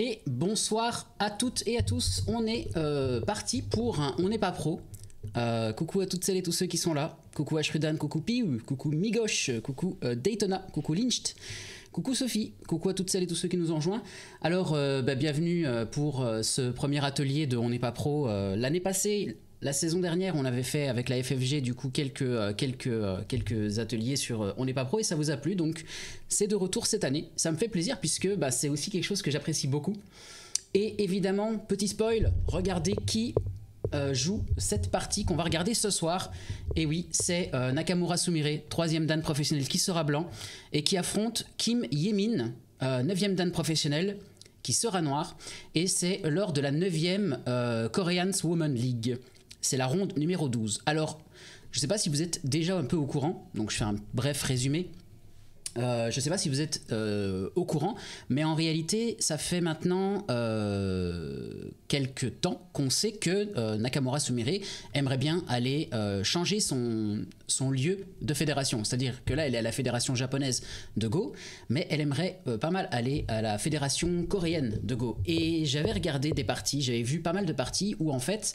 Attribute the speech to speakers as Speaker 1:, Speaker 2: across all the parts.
Speaker 1: Et bonsoir à toutes et à tous. On est euh, parti pour un On n'est pas pro. Euh, coucou à toutes celles et tous ceux qui sont là. Coucou Ashrudan, coucou Piu, coucou Migosh, coucou euh, Daytona, coucou Lyncht, coucou Sophie, coucou à toutes celles et tous ceux qui nous ont joints. Alors, bah, bienvenue pour ce premier atelier de On n'est pas pro. L'année passée, la saison dernière, on avait fait avec la FFG du coup quelques, euh, quelques, euh, quelques ateliers sur euh, On n'est pas pro et ça vous a plu. Donc c'est de retour cette année. Ça me fait plaisir puisque bah, c'est aussi quelque chose que j'apprécie beaucoup. Et évidemment, petit spoil, regardez qui joue cette partie qu'on va regarder ce soir. Et oui, c'est Nakamura Sumire, troisième dan professionnel qui sera blanc et qui affronte Kim Yemin, neuvième dan professionnel qui sera noir. Et c'est lors de la neuvième e Koreans Women League c'est la ronde numéro 12. Alors, je ne sais pas si vous êtes déjà un peu au courant, donc je fais un bref résumé. Euh, je ne sais pas si vous êtes euh, au courant, mais en réalité, ça fait maintenant euh, quelques temps qu'on sait que euh, Nakamura Sumire aimerait bien aller changer son, son lieu de fédération. C'est-à-dire que là, elle est à la fédération japonaise de Go, mais elle aimerait pas mal aller à la fédération coréenne de Go. Et j'avais regardé des parties, j'avais vu pas mal de parties où en fait...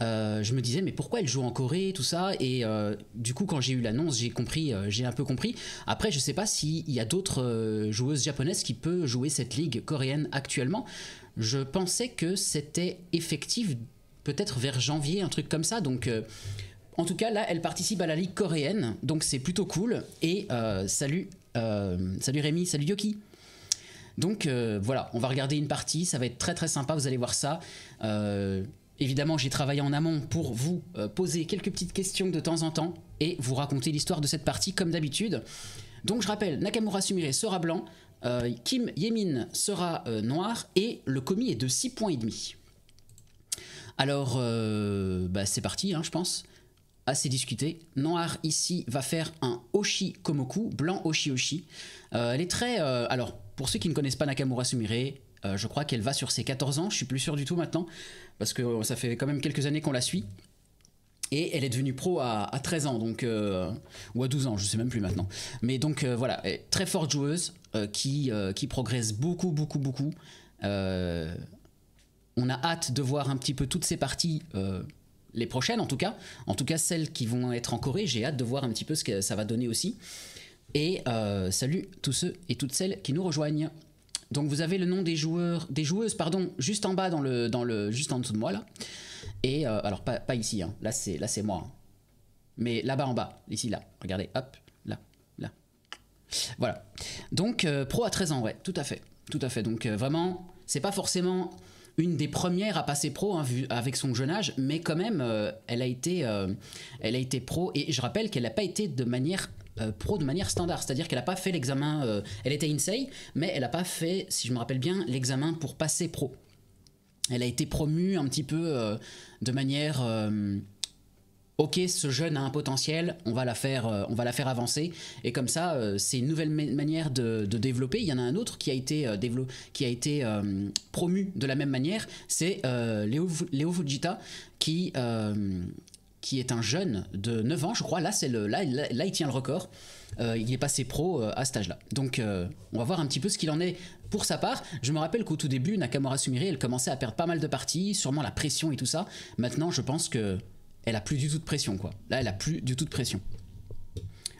Speaker 1: Euh, je me disais mais pourquoi elle joue en Corée, tout ça. Et euh, du coup, quand j'ai eu l'annonce, j'ai compris, euh, j'ai un peu compris. Après, je sais pas s'il y a d'autres joueuses japonaises qui peuvent jouer cette ligue coréenne actuellement. Je pensais que c'était effectif peut-être vers janvier, un truc comme ça. Donc en tout cas, là, elle participe à la ligue coréenne, donc c'est plutôt cool. Et salut, salut Rémi, salut Yoki. Donc voilà, on va regarder une partie, ça va être très très sympa, vous allez voir ça. Euh, Évidemment, j'ai travaillé en amont pour vous euh, poser quelques petites questions de temps en temps et vous raconter l'histoire de cette partie comme d'habitude. Donc je rappelle, Nakamura Sumire sera blanc, euh, Kim Yemin sera euh, noir et le commis est de 6 points et demi. Alors, bah, c'est parti, hein, je pense. Assez discuté. Noir ici va faire un Oshi Komoku, blanc Oshi Oshi. elle est très. alors, pour ceux qui ne connaissent pas Nakamura Sumire, euh, je crois qu'elle va sur ses 14 ans, je suis plus sûr du tout maintenant, parce que ça fait quand même quelques années qu'on la suit. Et elle est devenue pro à, 13 ans, donc, euh, ou à 12 ans, je sais même plus maintenant. Mais donc euh, voilà, très forte joueuse qui, qui progresse beaucoup, beaucoup, beaucoup. on a hâte de voir un petit peu toutes ses parties, les prochaines en tout cas, en tout cas celles qui vont être en Corée. J'ai hâte de voir un petit peu ce que ça va donner aussi. Et salut tous ceux et toutes celles qui nous rejoignent. Donc vous avez le nom des joueurs, des joueuses, pardon, juste en bas dans le, dans le, juste en dessous de moi là. Et euh, alors pas, ici, hein. là c'est, là c'est moi. Hein. Mais là-bas en bas, ici là, regardez, hop, là, là. Voilà. Donc euh, pro à 13 ans, ouais, tout à fait, tout à fait. Donc euh, vraiment, c'est pas forcément une des premières à passer pro hein, avec son jeune âge, mais quand même, elle a été, elle a été pro. Et je rappelle qu'elle n'a pas été de manière euh, pro de manière standard, c'est-à-dire qu'elle n'a pas fait l'examen, euh, elle était Insei, mais elle n'a pas fait, si je me rappelle bien, l'examen pour passer pro. Elle a été promue un petit peu euh, de manière, ok, ce jeune a un potentiel, on va la faire, on va la faire avancer, et comme ça, c'est une nouvelle manière de, développer. Il y en a un autre qui a été, qui a été promu de la même manière, c'est Léo, Léo, Fujita, qui qui est un jeune de 9 ans, je crois. Là, c'est le, là, il tient le record. Euh, il est passé pro euh, à cet âge-là. Donc, euh, on va voir un petit peu ce qu'il en est pour sa part. Je me rappelle qu'au tout début, Nakamura Sumire, elle commençait à perdre pas mal de parties, sûrement la pression et tout ça. Maintenant, je pense que elle a plus du tout de pression, quoi. Là, elle a plus du tout de pression.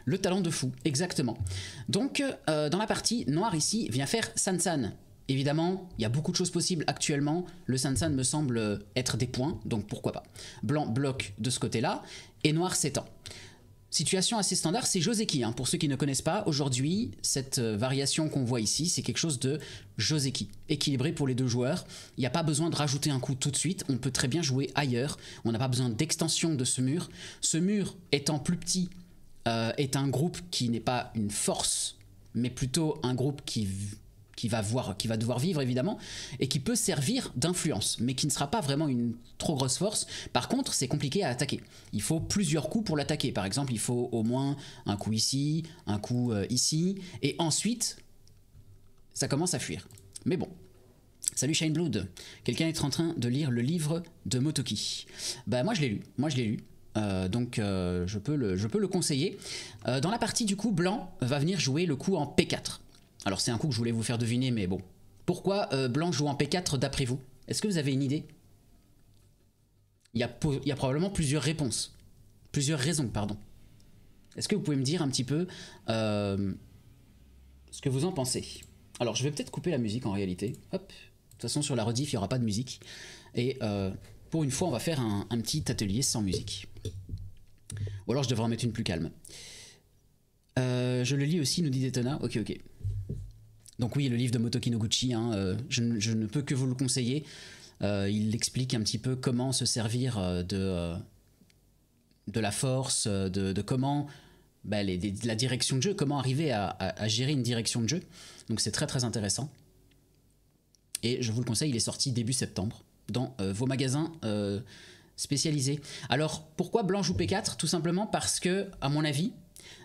Speaker 1: Le talent de fou, exactement. Donc, dans la partie, Noir ici vient faire Sansan. Évidemment, il y a beaucoup de choses possibles actuellement. Le Sansan me semble euh, être des points, donc pourquoi pas. Blanc bloque de ce côté-là, et noir s'étend. Situation assez standard, c'est Joseki. Hein. Pour ceux qui ne connaissent pas, aujourd'hui, cette euh, variation qu'on voit ici, c'est quelque chose de Joseki, équilibré pour les deux joueurs. Il n'y a pas besoin de rajouter un coup tout de suite, on peut très bien jouer ailleurs, on n'a pas besoin d'extension de ce mur. Ce mur étant plus petit, euh, est un groupe qui n'est pas une force, mais plutôt un groupe qui qui va, voir, qui va devoir vivre évidemment, et qui peut servir d'influence, mais qui ne sera pas vraiment une trop grosse force. Par contre, c'est compliqué à attaquer. Il faut plusieurs coups pour l'attaquer. Par exemple, il faut au moins un coup ici, un coup euh, ici, et ensuite, ça commence à fuir. Mais bon. Salut Shine Blood. Quelqu'un est en train de lire le livre de Motoki. Bah moi je l'ai lu. Moi je l'ai lu. Euh, donc euh, je, peux le, je peux le conseiller. dans la partie du coup, blanc va venir jouer le coup en P4. Alors c'est un coup que je voulais vous faire deviner, mais bon. Pourquoi euh, Blanc joue en P4 d'après vous Est-ce que vous avez une idée il y, a, probablement plusieurs réponses. Plusieurs raisons, pardon. Est-ce que vous pouvez me dire un petit peu euh, ce que vous en pensez Alors je vais peut-être couper la musique en réalité. Hop. De toute façon sur la rediff il n'y aura pas de musique. Et euh, pour une fois on va faire un, petit atelier sans musique. Ou alors je devrais en mettre une plus calme. je le lis aussi, nous dit Daytona. Ok, ok. Donc oui, le livre de Motoki Noguchi, hein, euh, je, ne peux que vous le conseiller. Euh, il explique un petit peu comment se servir euh, de, de la force, de, comment bah, la direction de jeu, comment arriver à, gérer une direction de jeu. Donc c'est très très intéressant. Et je vous le conseille, il est sorti début septembre dans vos magasins spécialisés. Alors pourquoi Blanche ou P4 Tout simplement parce que, à mon avis,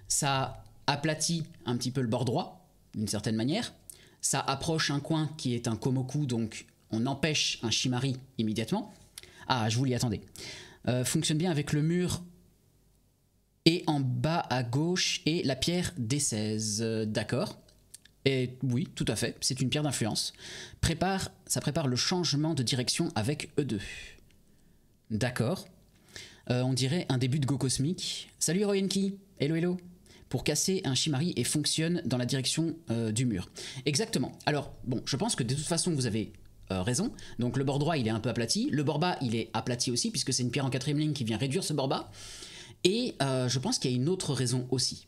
Speaker 1: ça aplatit un petit peu le bord droit, d'une certaine manière ça approche un coin qui est un Komoku, donc on empêche un Shimari immédiatement. Ah, je vous l'y attendais. Euh, fonctionne bien avec le mur et en bas à gauche et la pierre D16. D'accord. Et oui, tout à fait, c'est une pierre d'influence. Prépare, ça prépare le changement de direction avec E2. D'accord. Euh, on dirait un début de Go Cosmique. Salut Royenki, hello hello pour casser un chimari et fonctionne dans la direction euh, du mur. Exactement. Alors, bon, je pense que de toute façon, vous avez euh, raison. Donc le bord droit, il est un peu aplati. Le bord bas, il est aplati aussi, puisque c'est une pierre en quatrième ligne qui vient réduire ce bord bas. Et euh, je pense qu'il y a une autre raison aussi.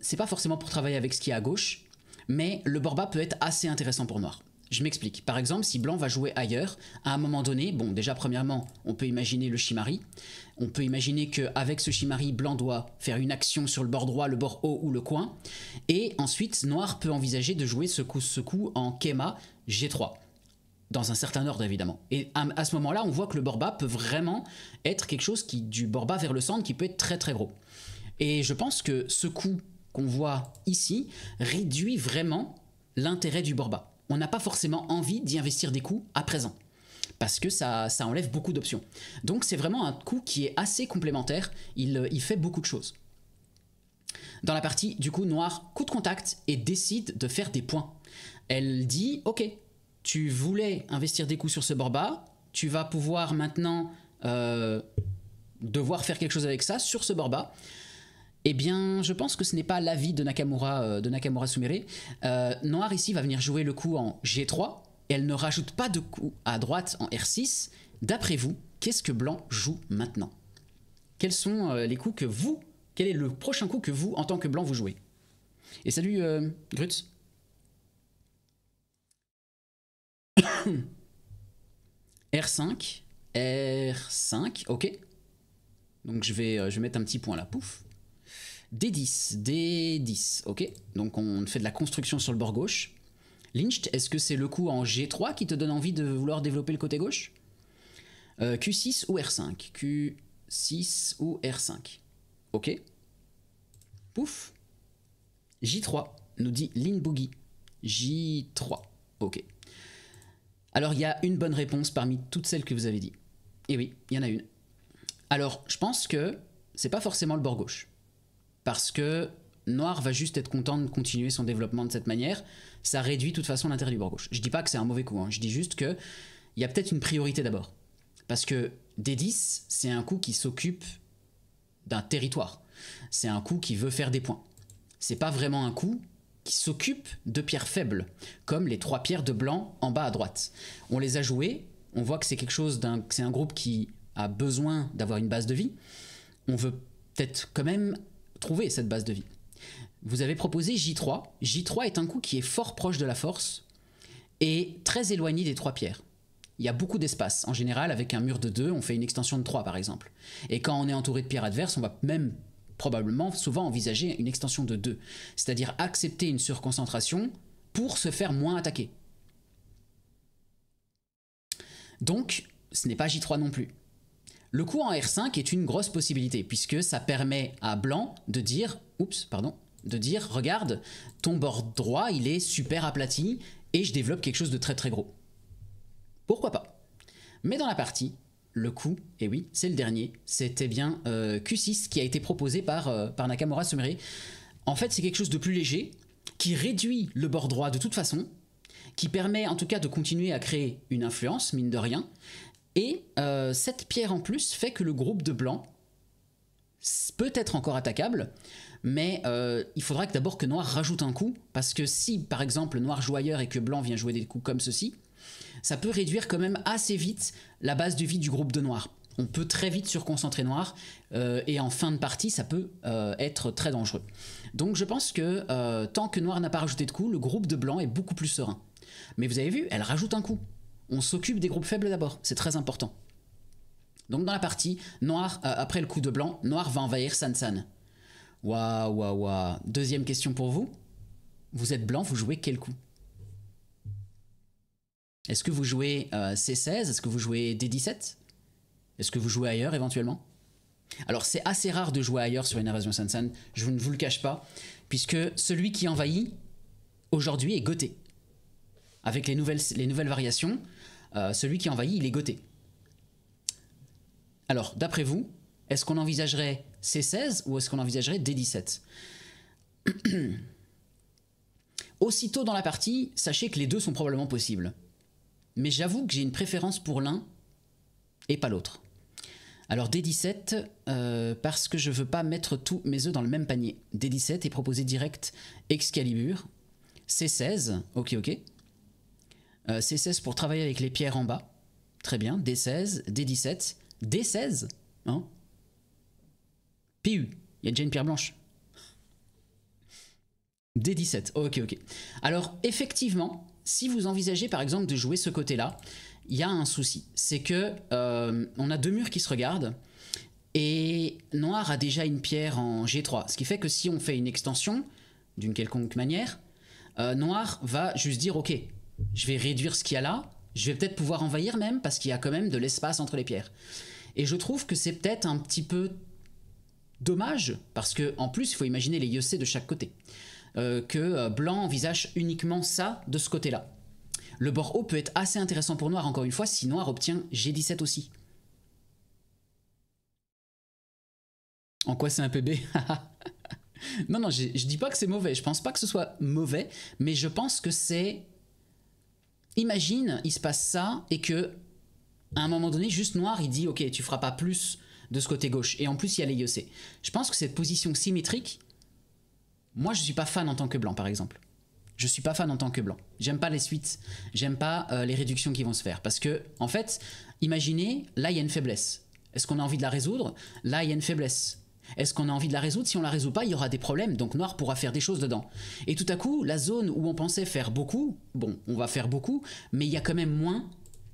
Speaker 1: c'est pas forcément pour travailler avec ce qui est à gauche, mais le bord bas peut être assez intéressant pour noir. Je m'explique. Par exemple, si blanc va jouer ailleurs, à un moment donné, bon, déjà premièrement, on peut imaginer le Shimari. On peut imaginer qu'avec ce Shimari, blanc doit faire une action sur le bord droit, le bord haut ou le coin. Et ensuite, noir peut envisager de jouer ce coup, ce coup en Kema G3. Dans un certain ordre, évidemment. Et à, ce moment-là, on voit que le borba peut vraiment être quelque chose qui, du bord vers le centre, qui peut être très très gros. Et je pense que ce coup qu'on voit ici réduit vraiment l'intérêt du borba. On n'a pas forcément envie d'y investir des coups à présent parce que ça, enlève beaucoup d'options. Donc c'est vraiment un coup qui est assez complémentaire, il, euh, il fait beaucoup de choses. Dans la partie, du coup, noir coup de contact et décide de faire des points. Elle dit, ok, tu voulais investir des coups sur ce bord bas, tu vas pouvoir maintenant euh, devoir faire quelque chose avec ça sur ce bord bas. Eh bien, je pense que ce n'est pas l'avis de Nakamura, euh, de Nakamura Sumire. Noir ici va venir jouer le coup en G3, elle ne rajoute pas de coups à droite en R6, d'après vous, qu'est-ce que blanc joue maintenant Quels sont euh, les coups que vous, quel est le prochain coup que vous, en tant que blanc, vous jouez Et salut Grutz R5, R5, ok. Donc je vais, euh, je vais mettre un petit point là, pouf. D10, D10, ok. Donc on fait de la construction sur le bord gauche. Lynch, est-ce que c'est le coup en G3 qui te donne envie de vouloir développer le côté gauche euh, Q6 ou R5 Q6 ou R5 Ok. Pouf. J3, nous dit Lynn Boogie. J3. Ok. Alors, il y a une bonne réponse parmi toutes celles que vous avez dit. Et eh oui, il y en a une. Alors, je pense que c'est pas forcément le bord gauche. Parce que noir va juste être content de continuer son développement de cette manière, ça réduit de toute façon l'intérêt du bord gauche. Je dis pas que c'est un mauvais coup, hein. je dis juste que il y a peut-être une priorité d'abord. Parce que D10, c'est un coup qui s'occupe d'un territoire. C'est un coup qui veut faire des points. C'est pas vraiment un coup qui s'occupe de pierres faibles, comme les trois pierres de blanc en bas à droite. On les a jouées, on voit que c'est quelque chose d'un, c'est un groupe qui a besoin d'avoir une base de vie. On veut peut-être quand même trouver cette base de vie vous avez proposé J3. J3 est un coup qui est fort proche de la force et très éloigné des trois pierres. Il y a beaucoup d'espace. En général, avec un mur de 2, on fait une extension de 3 par exemple. Et quand on est entouré de pierres adverses, on va même probablement souvent envisager une extension de 2. C'est-à-dire accepter une surconcentration pour se faire moins attaquer. Donc, ce n'est pas J3 non plus. Le coup en R5 est une grosse possibilité, puisque ça permet à Blanc de dire, oups, pardon, de dire regarde, ton bord droit, il est super aplati et je développe quelque chose de très très gros. Pourquoi pas Mais dans la partie, le coup, et oui, c'est le dernier, c'était bien euh, Q6 qui a été proposé par, euh, par Nakamura Sumire. En fait, c'est quelque chose de plus léger qui réduit le bord droit de toute façon, qui permet en tout cas de continuer à créer une influence, mine de rien. Et euh, cette pierre en plus fait que le groupe de blanc peut être encore attaquable, mais euh, il faudra que d'abord que noir rajoute un coup, parce que si par exemple noir joue ailleurs et que blanc vient jouer des coups comme ceci, ça peut réduire quand même assez vite la base de vie du groupe de noir. On peut très vite surconcentrer noir, euh, et en fin de partie, ça peut euh, être très dangereux. Donc je pense que tant que noir n'a pas rajouté de coup, le groupe de blanc est beaucoup plus serein. Mais vous avez vu, elle rajoute un coup. On s'occupe des groupes faibles d'abord, c'est très important. Donc dans la partie, noir, après le coup de blanc, noir va envahir San. Waouh, waouh, waouh. Deuxième question pour vous. Vous êtes blanc, vous jouez quel coup Est-ce que vous jouez euh, C16 Est-ce que vous jouez D17 Est-ce que vous jouez ailleurs éventuellement Alors c'est assez rare de jouer ailleurs sur une invasion Sansan, je ne vous le cache pas, puisque celui qui envahit aujourd'hui est goté. Avec les nouvelles, les nouvelles variations, euh, celui qui envahit, il est goté. Alors, d'après vous, est-ce qu'on envisagerait c 16 ou est-ce qu'on envisagerait d 17 Aussitôt dans la partie, sachez que les deux sont probablement possibles. Mais j'avoue que j'ai une préférence pour l'un et pas l'autre. Alors D17, euh, parce que je veux pas mettre tous mes œufs dans le même panier. D17 est proposé direct Excalibur. C16, ok ok. Euh, C16 pour travailler avec les pierres en bas. Très bien. D16, D17, D16, il y a déjà une pierre blanche. D17, ok, ok. Alors, effectivement, si vous envisagez par exemple de jouer ce côté-là, il y a un souci. C'est que euh, on a deux murs qui se regardent. Et Noir a déjà une pierre en G3. Ce qui fait que si on fait une extension, d'une quelconque manière, euh, Noir va juste dire Ok, je vais réduire ce qu'il y a là. Je vais peut-être pouvoir envahir même, parce qu'il y a quand même de l'espace entre les pierres. Et je trouve que c'est peut-être un petit peu Dommage, parce que en plus, il faut imaginer les IEC de chaque côté. Euh, que euh, blanc envisage uniquement ça de ce côté-là. Le bord haut peut être assez intéressant pour noir, encore une fois, si noir obtient G17 aussi. En quoi c'est un PB Non, non, je, je dis pas que c'est mauvais, je pense pas que ce soit mauvais, mais je pense que c'est. Imagine, il se passe ça et que, à un moment donné, juste noir, il dit Ok, tu feras pas plus de ce côté gauche. Et en plus, il y a les IEC. Je pense que cette position symétrique, moi, je ne suis pas fan en tant que blanc, par exemple. Je ne suis pas fan en tant que blanc. J'aime pas les suites, j'aime pas euh, les réductions qui vont se faire. Parce que, en fait, imaginez, là, il y a une faiblesse. Est-ce qu'on a envie de la résoudre Là, il y a une faiblesse. Est-ce qu'on a envie de la résoudre Si on la résout pas, il y aura des problèmes, donc Noir pourra faire des choses dedans. Et tout à coup, la zone où on pensait faire beaucoup, bon, on va faire beaucoup, mais il y a quand même moins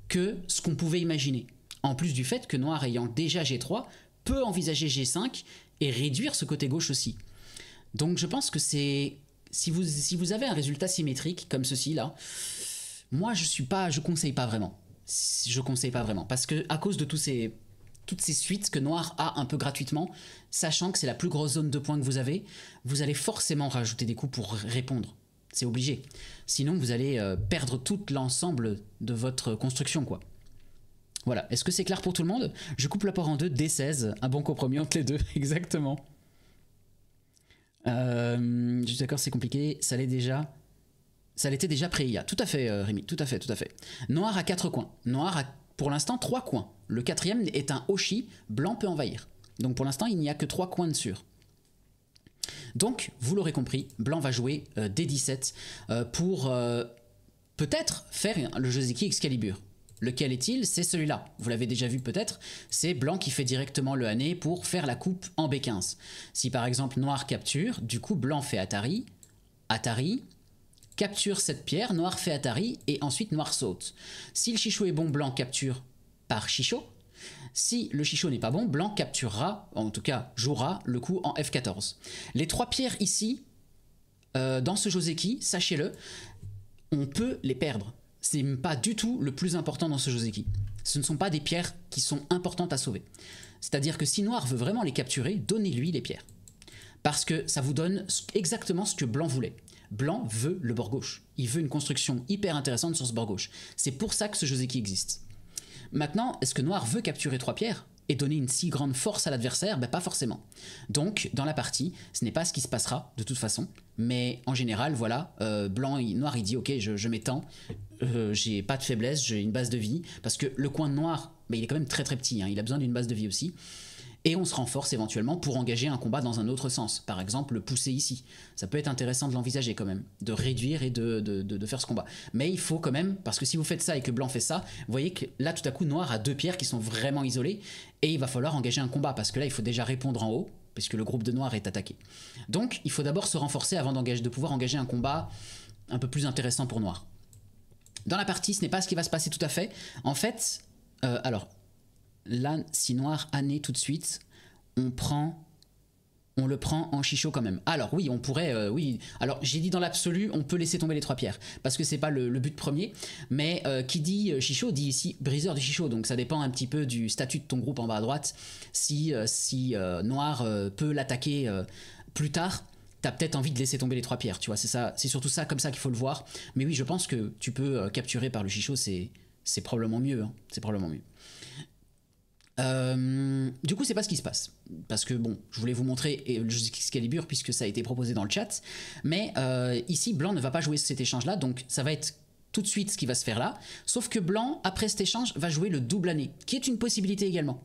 Speaker 1: que ce qu'on pouvait imaginer. En plus du fait que Noir ayant déjà G3 peut envisager G5 et réduire ce côté gauche aussi. Donc je pense que c'est... Si vous, si vous avez un résultat symétrique comme ceci là, moi je suis pas, je conseille pas vraiment. Je conseille pas vraiment parce que à cause de tous ces toutes ces suites que Noir a un peu gratuitement, sachant que c'est la plus grosse zone de points que vous avez, vous allez forcément rajouter des coups pour répondre. C'est obligé. Sinon, vous allez euh, perdre tout l'ensemble de votre construction, quoi. Voilà, est-ce que c'est clair pour tout le monde Je coupe la part en deux, D16, un bon compromis entre les deux, exactement. Euh, je suis d'accord, c'est compliqué, ça l'est déjà. Ça l'était déjà pré-IA, tout à fait euh, Rémi, tout à fait, tout à fait. Noir a quatre coins, noir a pour l'instant trois coins. Le quatrième est un Oshi, blanc peut envahir. Donc pour l'instant il n'y a que trois coins de sûr. Donc vous l'aurez compris, blanc va jouer euh, D17 pour peut-être faire le Joseki Excalibur. Lequel est-il C'est celui-là. Vous l'avez déjà vu peut-être, c'est blanc qui fait directement le hanné pour faire la coupe en B15. Si par exemple noir capture, du coup blanc fait Atari, Atari, capture cette pierre, noir fait Atari, et ensuite noir saute. Si le chichou est bon, blanc capture par chichot. Si le chichot n'est pas bon, blanc capturera, en tout cas jouera, le coup en F14. Les trois pierres ici, euh, dans ce Joseki, sachez-le, on peut les perdre c'est pas du tout le plus important dans ce Joseki. Ce ne sont pas des pierres qui sont importantes à sauver. C'est-à-dire que si Noir veut vraiment les capturer, donnez-lui les pierres. Parce que ça vous donne exactement ce que Blanc voulait. Blanc veut le bord gauche. Il veut une construction hyper intéressante sur ce bord gauche. C'est pour ça que ce Joseki existe. Maintenant, est-ce que Noir veut capturer trois pierres et donner une si grande force à l'adversaire ben Pas forcément. Donc, dans la partie, ce n'est pas ce qui se passera de toute façon, mais en général, voilà, euh, blanc, et noir, il dit ok, je, m'étends, euh, j'ai pas de faiblesse, j'ai une base de vie, parce que le coin noir, mais ben, il est quand même très très petit, hein. il a besoin d'une base de vie aussi et on se renforce éventuellement pour engager un combat dans un autre sens. Par exemple, le pousser ici. Ça peut être intéressant de l'envisager quand même, de réduire et de, faire ce combat. Mais il faut quand même, parce que si vous faites ça et que blanc fait ça, vous voyez que là tout à coup noir a deux pierres qui sont vraiment isolées et il va falloir engager un combat parce que là il faut déjà répondre en haut puisque le groupe de noir est attaqué. Donc il faut d'abord se renforcer avant de pouvoir engager un combat un peu plus intéressant pour noir. Dans la partie, ce n'est pas ce qui va se passer tout à fait. En fait, euh, alors là, si noir, année tout de suite, on prend on le prend en chichot quand même. Alors oui, on pourrait, euh, oui. Alors j'ai dit dans l'absolu, on peut laisser tomber les trois pierres parce que c'est pas le, but premier. Mais euh, qui dit euh, chichot dit ici briseur du chichot. Donc ça dépend un petit peu du statut de ton groupe en bas à droite. Si noir peut l'attaquer plus tard, t'as peut-être envie de laisser tomber les trois pierres. Tu vois, c'est ça, c'est surtout ça comme ça qu'il faut le voir. Mais oui, je pense que tu peux capturer par le chichot, c'est c'est probablement mieux. Hein. c'est probablement mieux. Euh, du coup, c'est pas ce qui se passe. Parce que bon, je voulais vous montrer Excalibur puisque ça a été proposé dans le chat. Mais euh, ici, Blanc ne va pas jouer cet échange-là, donc ça va être tout de suite ce qui va se faire là. Sauf que Blanc, après cet échange, va jouer le double année, qui est une possibilité également.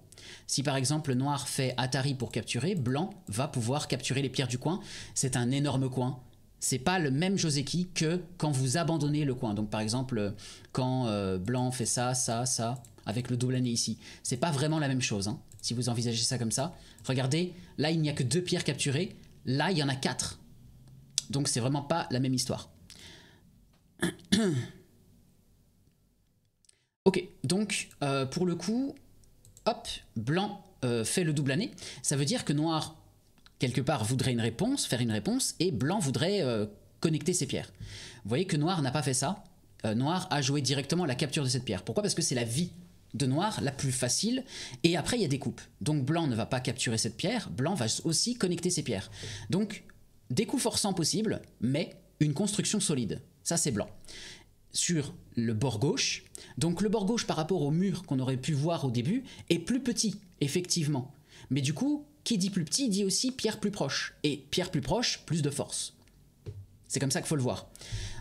Speaker 1: Si par exemple Noir fait Atari pour capturer, Blanc va pouvoir capturer les pierres du coin. C'est un énorme coin. C'est pas le même Joseki que quand vous abandonnez le coin. Donc par exemple, euh, quand Blanc fait ça, ça, ça, avec le double année ici. C'est pas vraiment la même chose, hein, si vous envisagez ça comme ça. Regardez, là il n'y a que deux pierres capturées, là il y en a quatre. Donc c'est vraiment pas la même histoire. ok, donc euh, pour le coup, hop, blanc euh, fait le double année. Ça veut dire que noir, quelque part, voudrait une réponse, faire une réponse, et blanc voudrait euh, connecter ses pierres. Vous voyez que noir n'a pas fait ça. noir a joué directement la capture de cette pierre. Pourquoi Parce que c'est la vie de noir la plus facile. Et après, il y a des coupes. Donc blanc ne va pas capturer cette pierre, blanc va aussi connecter ses pierres. Donc des coups forçants possibles, mais une construction solide. Ça, c'est blanc. Sur le bord gauche, donc le bord gauche par rapport au mur qu'on aurait pu voir au début est plus petit, effectivement. Mais du coup, qui dit plus petit dit aussi pierre plus proche. Et pierre plus proche, plus de force. C'est comme ça qu'il faut le voir.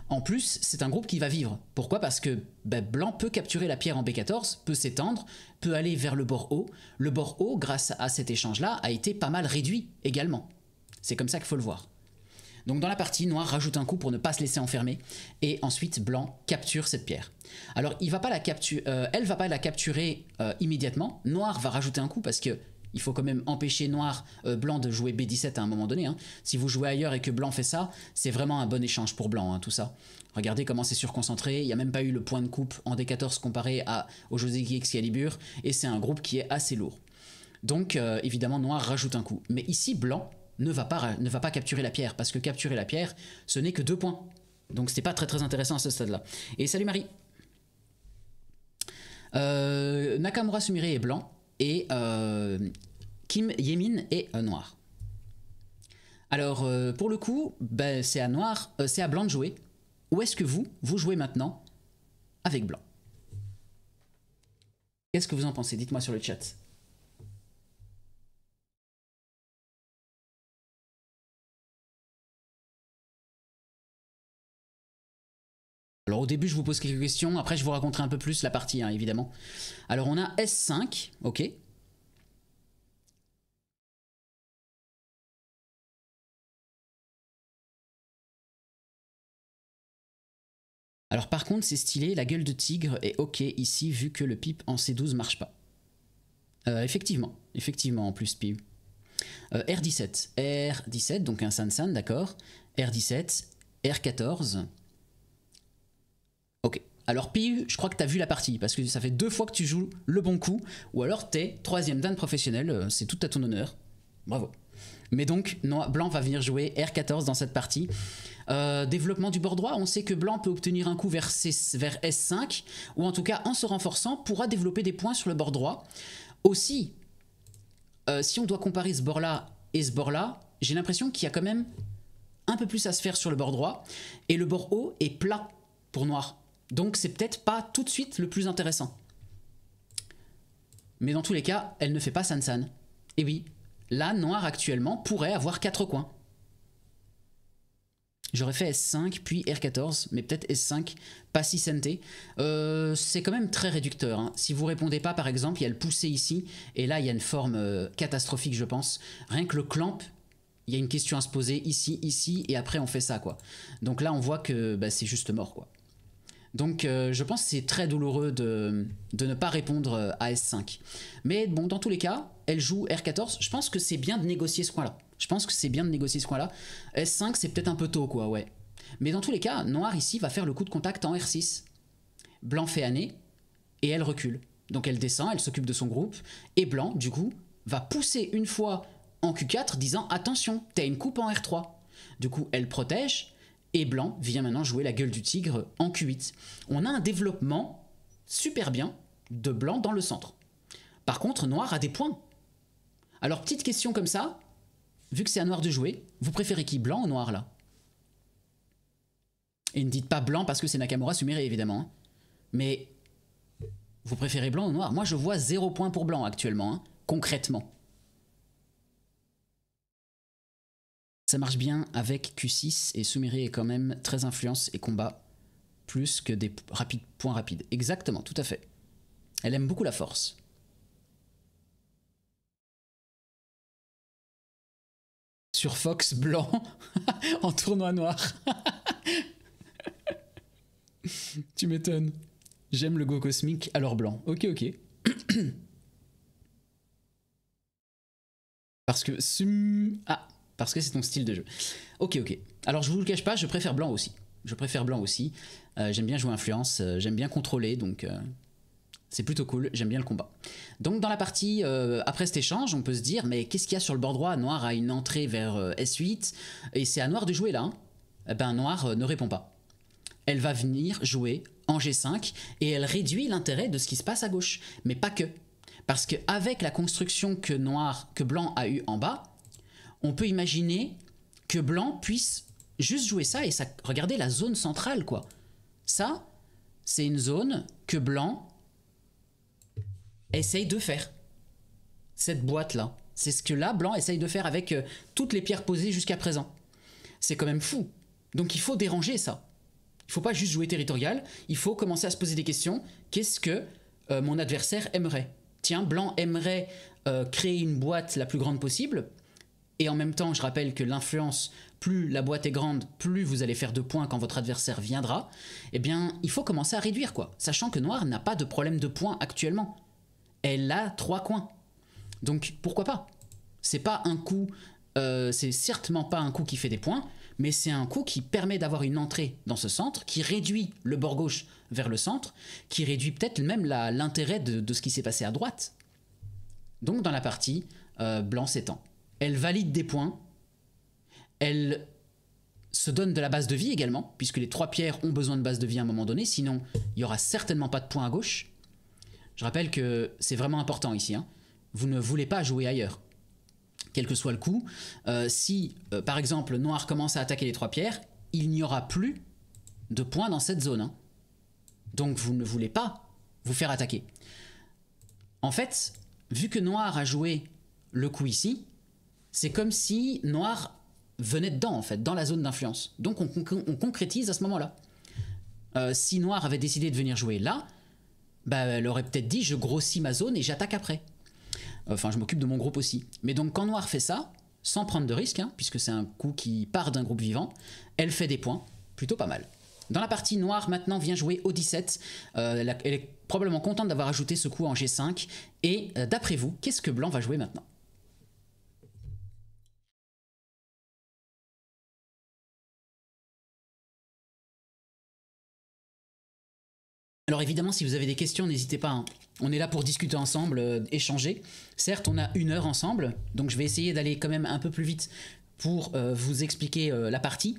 Speaker 1: En plus, c'est un groupe qui va vivre. Pourquoi Parce que ben, Blanc peut capturer la pierre en B14, peut s'étendre, peut aller vers le bord haut. Le bord haut, grâce à cet échange-là, a été pas mal réduit également. C'est comme ça qu'il faut le voir. Donc dans la partie, Noir rajoute un coup pour ne pas se laisser enfermer, et ensuite Blanc capture cette pierre. Alors il va pas la euh, elle va pas la capturer euh, immédiatement. Noir va rajouter un coup parce que il faut quand même empêcher noir, euh, blanc de jouer B17 à un moment donné. Hein. Si vous jouez ailleurs et que blanc fait ça, c'est vraiment un bon échange pour blanc, hein, tout ça. Regardez comment c'est surconcentré, il n'y a même pas eu le point de coupe en D14 comparé à, au José Excalibur, et c'est un groupe qui est assez lourd. Donc euh, évidemment, noir rajoute un coup. Mais ici, blanc ne va, pas, ne va pas capturer la pierre, parce que capturer la pierre, ce n'est que deux points. Donc c'était pas très très intéressant à ce stade-là. Et salut Marie euh, Nakamura Sumire est blanc, et euh, Kim Yemin est euh, noir. Alors euh, pour le coup, ben, c'est à noir, c'est à blanc de jouer. Où est-ce que vous, vous jouez maintenant avec blanc Qu'est-ce que vous en pensez Dites-moi sur le chat. Alors au début, je vous pose quelques questions, après je vous raconterai un peu plus la partie, hein, évidemment. Alors on a S5, ok. Alors par contre, c'est stylé, la gueule de tigre est ok ici, vu que le pipe en C12 marche pas. Euh, effectivement, effectivement, en plus pipe. R17, R17, donc un Sansan, d'accord. R17, R14, Ok. Alors Piu, je crois que t'as vu la partie, parce que ça fait deux fois que tu joues le bon coup, ou alors t'es troisième dan professionnel, euh, c'est tout à ton honneur. Bravo. Mais donc, Blanc va venir jouer R14 dans cette partie. Euh, développement du bord droit, on sait que Blanc peut obtenir un coup vers, S5, ou en tout cas, en se renforçant, pourra développer des points sur le bord droit. Aussi, euh, si on doit comparer ce bord-là et ce bord-là, j'ai l'impression qu'il y a quand même un peu plus à se faire sur le bord droit, et le bord haut est plat pour Noir. Donc c'est peut-être pas tout de suite le plus intéressant. Mais dans tous les cas, elle ne fait pas sans Sansan. Et oui, la noire actuellement pourrait avoir 4 coins. J'aurais fait S5 puis R14, mais peut-être S5, pas 6 NT. Euh, c'est quand même très réducteur. Hein. Si vous répondez pas, par exemple, il y a le poussé ici, et là, il y a une forme euh, catastrophique, je pense. Rien que le clamp, il y a une question à se poser ici, ici, et après, on fait ça, quoi. Donc là, on voit que bah, c'est juste mort, quoi. Donc euh, je pense que c'est très douloureux de, de, ne pas répondre euh, à S5. Mais bon, dans tous les cas, elle joue R14. Je pense que c'est bien de négocier ce coin-là. Je pense que c'est bien de négocier ce coin-là. S5, c'est peut-être un peu tôt, quoi, ouais. Mais dans tous les cas, Noir ici va faire le coup de contact en R6. Blanc fait année et elle recule. Donc elle descend, elle s'occupe de son groupe. Et Blanc, du coup, va pousser une fois en Q4 disant attention, t'as une coupe en R3. Du coup, elle protège, et Blanc vient maintenant jouer la gueule du tigre en Q8. On a un développement super bien de Blanc dans le centre. Par contre, Noir a des points. Alors, petite question comme ça, vu que c'est à Noir de jouer, vous préférez qui, Blanc ou Noir là Et ne dites pas Blanc parce que c'est Nakamura Sumire évidemment. Hein. Mais vous préférez Blanc ou Noir Moi, je vois zéro point pour Blanc actuellement, hein, concrètement. Ça marche bien avec Q6 et Sumire est quand même très influence et combat plus que des rapides, points rapides. Exactement, tout à fait. Elle aime beaucoup la force. Sur Fox blanc en tournoi noir. tu m'étonnes. J'aime le go cosmique alors blanc. Ok, ok. Parce que sum. Ah! parce que c'est ton style de jeu. Ok, ok. Alors je vous le cache pas, je préfère blanc aussi. Je préfère blanc aussi. Euh, j'aime bien jouer influence, euh, j'aime bien contrôler, donc euh, c'est plutôt cool, j'aime bien le combat. Donc dans la partie, après cet échange, on peut se dire, mais qu'est-ce qu'il y a sur le bord droit Noir a une entrée vers S8, et c'est à Noir de jouer là. Hein. Eh ben Noir ne répond pas. Elle va venir jouer en G5, et elle réduit l'intérêt de ce qui se passe à gauche. Mais pas que. Parce qu'avec la construction que, noir, que Blanc a eue en bas, on peut imaginer que Blanc puisse juste jouer ça et ça, regardez la zone centrale, quoi. Ça, c'est une zone que Blanc essaye de faire. Cette boîte-là. C'est ce que là, Blanc essaye de faire avec euh, toutes les pierres posées jusqu'à présent. C'est quand même fou. Donc il faut déranger ça. Il faut pas juste jouer territorial, il faut commencer à se poser des questions. Qu'est-ce que euh, mon adversaire aimerait Tiens, Blanc aimerait euh, créer une boîte la plus grande possible. Et en même temps, je rappelle que l'influence, plus la boîte est grande, plus vous allez faire de points quand votre adversaire viendra, eh bien, il faut commencer à réduire, quoi. Sachant que Noir n'a pas de problème de points actuellement. Elle a trois coins. Donc, pourquoi pas C'est pas un coup... Euh, c'est certainement pas un coup qui fait des points, mais c'est un coup qui permet d'avoir une entrée dans ce centre, qui réduit le bord gauche vers le centre, qui réduit peut-être même l'intérêt de, ce qui s'est passé à droite. Donc dans la partie, euh, blanc s'étend elle valide des points, elle se donne de la base de vie également, puisque les trois pierres ont besoin de base de vie à un moment donné, sinon il n'y aura certainement pas de points à gauche. Je rappelle que c'est vraiment important ici, hein. vous ne voulez pas jouer ailleurs, quel que soit le coup. Euh, si, euh, par exemple, noir commence à attaquer les trois pierres, il n'y aura plus de points dans cette zone. Hein. Donc vous ne voulez pas vous faire attaquer. En fait, vu que noir a joué le coup ici, c'est comme si noir venait dedans, en fait, dans la zone d'influence. Donc on, concrétise à ce moment-là. Euh, si noir avait décidé de venir jouer là, bah, elle aurait peut-être dit je grossis ma zone et j'attaque après. Enfin, je m'occupe de mon groupe aussi. Mais donc quand noir fait ça, sans prendre de risque, hein, puisque c'est un coup qui part d'un groupe vivant, elle fait des points, plutôt pas mal. Dans la partie noir maintenant vient jouer au 17. Euh, elle est probablement contente d'avoir ajouté ce coup en G5. Et euh, d'après vous, qu'est-ce que blanc va jouer maintenant Alors évidemment, si vous avez des questions, n'hésitez pas. Hein. On est là pour discuter ensemble, euh, échanger. Certes, on a une heure ensemble, donc je vais essayer d'aller quand même un peu plus vite pour euh, vous expliquer euh, la partie.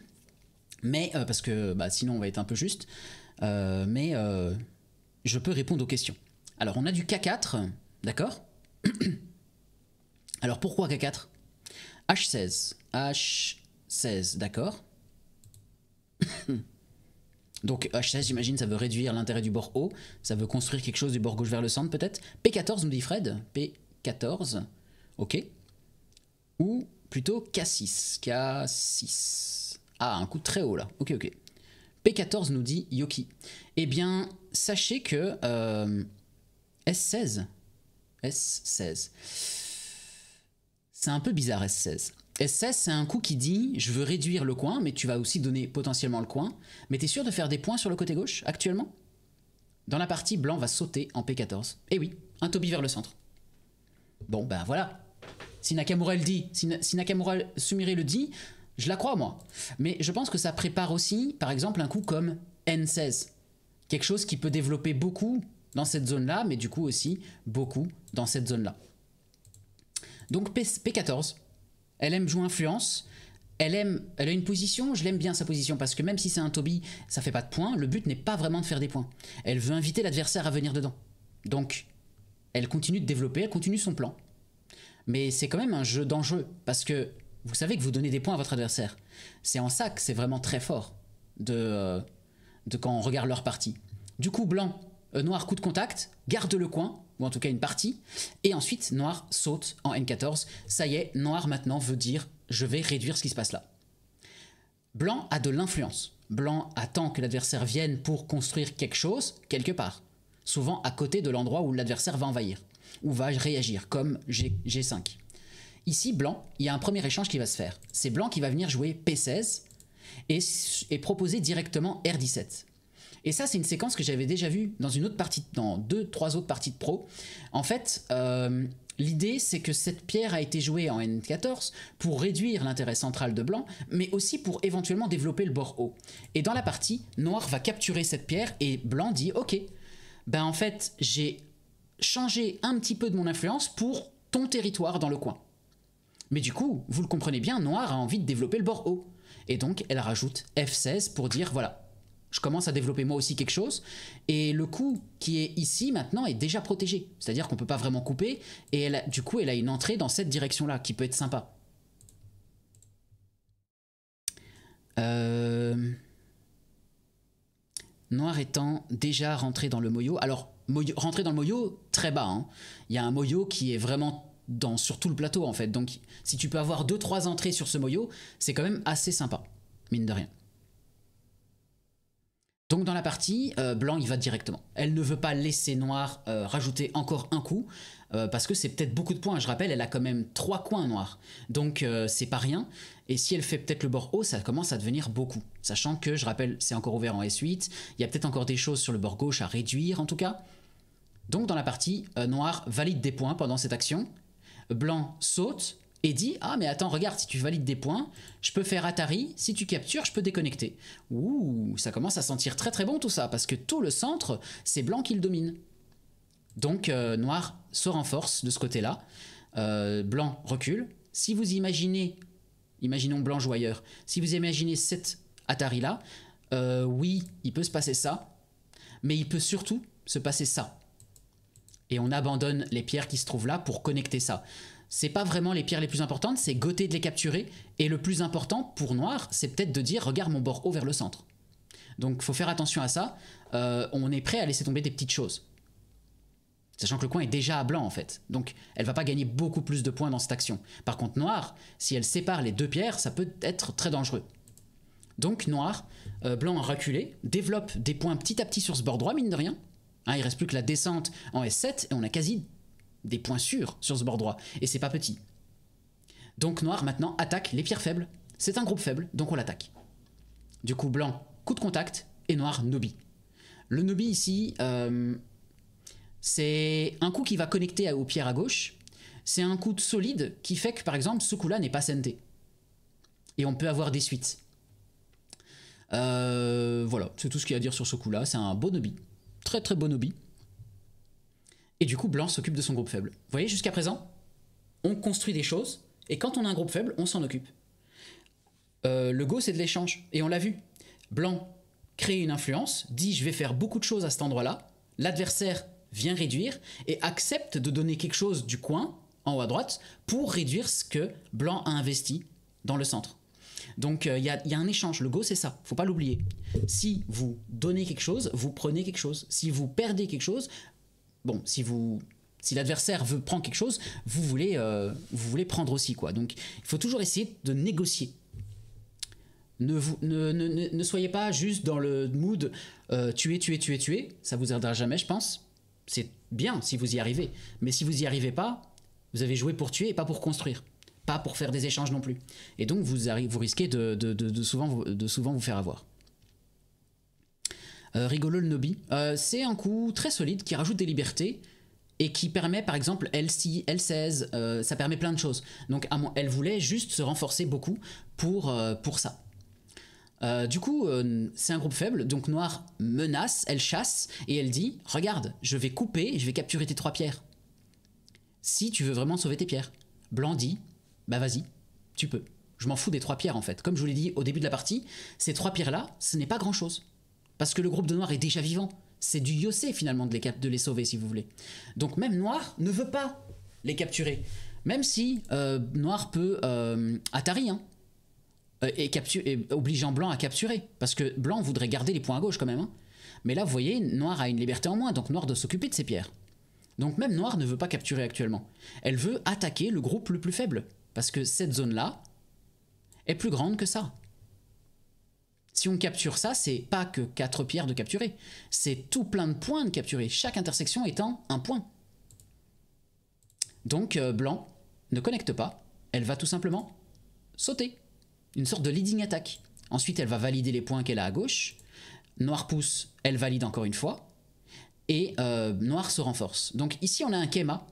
Speaker 1: Mais parce que bah, sinon, on va être un peu juste. mais je peux répondre aux questions. Alors, on a du K4, d'accord Alors, pourquoi K4 H16. H16, d'accord Donc H16, j'imagine, ça veut réduire l'intérêt du bord haut, ça veut construire quelque chose du bord gauche vers le centre peut-être. P14, nous dit Fred, P14, ok. Ou plutôt K6, K6. Ah, un coup de très haut là, ok, ok. P14 nous dit Yoki. Eh bien, sachez que S16, euh, S16, c'est un peu bizarre S16. SS, c'est un coup qui dit je veux réduire le coin, mais tu vas aussi donner potentiellement le coin. Mais t'es sûr de faire des points sur le côté gauche actuellement Dans la partie, blanc va sauter en P14. Et eh oui, un Toby vers le centre. Bon, ben voilà. Si Nakamura le dit, si, Nakamura Sumire le dit, je la crois moi. Mais je pense que ça prépare aussi, par exemple, un coup comme N16. Quelque chose qui peut développer beaucoup dans cette zone-là, mais du coup aussi beaucoup dans cette zone-là. Donc P14, elle aime jouer influence. Elle aime, elle a une position, je l'aime bien sa position parce que même si c'est un Toby, ça fait pas de points. Le but n'est pas vraiment de faire des points. Elle veut inviter l'adversaire à venir dedans. Donc, elle continue de développer, elle continue son plan. Mais c'est quand même un jeu d'enjeu parce que vous savez que vous donnez des points à votre adversaire. C'est en ça que c'est vraiment très fort euh, de quand on regarde leur partie. Du coup, blanc, euh, noir coup de contact, garde le coin, ou en tout cas une partie, et ensuite noir saute en N14. Ça y est, noir maintenant veut dire je vais réduire ce qui se passe là. Blanc a de l'influence. Blanc attend que l'adversaire vienne pour construire quelque chose quelque part, souvent à côté de l'endroit où l'adversaire va envahir, ou va réagir, comme G 5 Ici, blanc, il y a un premier échange qui va se faire. C'est blanc qui va venir jouer P16 et, et proposer directement R17. Et ça, c'est une séquence que j'avais déjà vue dans une autre partie, dans deux, trois autres parties de pro. En fait, euh, l'idée, c'est que cette pierre a été jouée en N14 pour réduire l'intérêt central de blanc, mais aussi pour éventuellement développer le bord haut. Et dans la partie, noir va capturer cette pierre et blanc dit Ok, ben en fait, j'ai changé un petit peu de mon influence pour ton territoire dans le coin. Mais du coup, vous le comprenez bien, noir a envie de développer le bord haut. Et donc, elle rajoute F16 pour dire Voilà, je commence à développer moi aussi quelque chose. Et le coup qui est ici maintenant est déjà protégé. C'est-à-dire qu'on ne peut pas vraiment couper. Et du coup, elle a une entrée dans cette direction-là qui peut être sympa. Euh, Noir étant déjà rentré dans le moyo. Alors, rentré dans le moyo, très bas. Hein. Il y a un moyo qui est vraiment dans, sur tout le plateau en fait. Donc, si tu peux avoir 2-3 entrées sur ce moyo, c'est quand même assez sympa, mine de rien. Donc dans la partie, euh, blanc y va directement. Elle ne veut pas laisser noir euh, rajouter encore un coup, euh, parce que c'est peut-être beaucoup de points. Je rappelle, elle a quand même trois coins noirs, donc c'est pas rien. Et si elle fait peut-être le bord haut, ça commence à devenir beaucoup. Sachant que, je rappelle, c'est encore ouvert en S8, il y a peut-être encore des choses sur le bord gauche à réduire en tout cas. Donc dans la partie, noir valide des points pendant cette action, blanc saute, et dit Ah, mais attends, regarde, si tu valides des points, je peux faire Atari, si tu captures, je peux déconnecter. Ouh, ça commence à sentir très très bon tout ça, parce que tout le centre, c'est blanc qui le domine. Donc, euh, noir se renforce de ce côté-là, euh, blanc recule. Si vous imaginez, imaginons blanc joueur, si vous imaginez cet Atari-là, euh, oui, il peut se passer ça, mais il peut surtout se passer ça. Et on abandonne les pierres qui se trouvent là pour connecter ça c'est pas vraiment les pierres les plus importantes, c'est goûter de les capturer. Et le plus important pour noir, c'est peut-être de dire regarde mon bord haut vers le centre. Donc faut faire attention à ça. Euh, on est prêt à laisser tomber des petites choses. Sachant que le coin est déjà à blanc en fait. Donc elle va pas gagner beaucoup plus de points dans cette action. Par contre noir, si elle sépare les deux pierres, ça peut être très dangereux. Donc noir, euh, blanc en reculé, développe des points petit à petit sur ce bord droit mine de rien. Hein, il reste plus que la descente en S7 et on a quasi des points sûrs sur ce bord droit, et c'est pas petit. Donc noir maintenant attaque les pierres faibles. C'est un groupe faible, donc on l'attaque. Du coup blanc, coup de contact, et noir, nobi. Le nobi ici, euh, c'est un coup qui va connecter aux pierres à gauche. C'est un coup de solide qui fait que par exemple ce coup-là n'est pas senté. Et on peut avoir des suites. Euh, voilà, c'est tout ce qu'il y a à dire sur ce coup-là. C'est un bon nobi. Très très bon nobi. Et du coup, blanc s'occupe de son groupe faible. Vous voyez, jusqu'à présent, on construit des choses, et quand on a un groupe faible, on s'en occupe. Euh, le go, c'est de l'échange, et on l'a vu. Blanc crée une influence, dit je vais faire beaucoup de choses à cet endroit-là, l'adversaire vient réduire, et accepte de donner quelque chose du coin, en haut à droite, pour réduire ce que blanc a investi dans le centre. Donc euh, il y, y, a un échange. Le go, c'est ça. Faut pas l'oublier. Si vous donnez quelque chose, vous prenez quelque chose. Si vous perdez quelque chose, bon, si vous si l'adversaire veut prendre quelque chose, vous voulez, euh, vous voulez prendre aussi quoi. Donc il faut toujours essayer de négocier. Ne, vous, ne, soyez pas juste dans le mood euh, tuer, tuer, tuer, tuer. Ça vous aidera jamais, je pense. C'est bien si vous y arrivez. Mais si vous y arrivez pas, vous avez joué pour tuer et pas pour construire. Pas pour faire des échanges non plus. Et donc vous, vous risquez de, de souvent, de souvent vous faire avoir. Euh, rigolo le Nobi. Euh, c'est un coup très solide qui rajoute des libertés et qui permet par exemple L6, L16, euh, ça permet plein de choses. Donc elle voulait juste se renforcer beaucoup pour, pour ça. du coup, c'est un groupe faible, donc Noir menace, elle chasse, et elle dit, regarde, je vais couper, je vais capturer tes trois pierres. Si tu veux vraiment sauver tes pierres. Blanc dit, bah vas-y, tu peux. Je m'en fous des trois pierres en fait. Comme je vous l'ai dit au début de la partie, ces trois pierres-là, ce n'est pas grand-chose. Parce que le groupe de Noir est déjà vivant. C'est du Yossé finalement de les, de les sauver si vous voulez. Donc même Noir ne veut pas les capturer. Même si euh, Noir peut... Euh, Atari, hein, euh, et, obligeant Blanc à capturer. Parce que Blanc voudrait garder les points à gauche quand même. Hein. Mais là, vous voyez, Noir a une liberté en moins, donc Noir doit s'occuper de ses pierres. Donc même Noir ne veut pas capturer actuellement. Elle veut attaquer le groupe le plus faible. Parce que cette zone-là est plus grande que ça. Si on capture ça, c'est pas que quatre pierres de capturer, c'est tout plein de points de capturer, chaque intersection étant un point. Donc euh, blanc ne connecte pas, elle va tout simplement sauter. Une sorte de leading attack. Ensuite, elle va valider les points qu'elle a à gauche. Noir pousse, elle valide encore une fois. Et euh, noir se renforce. Donc ici, on a un kéma.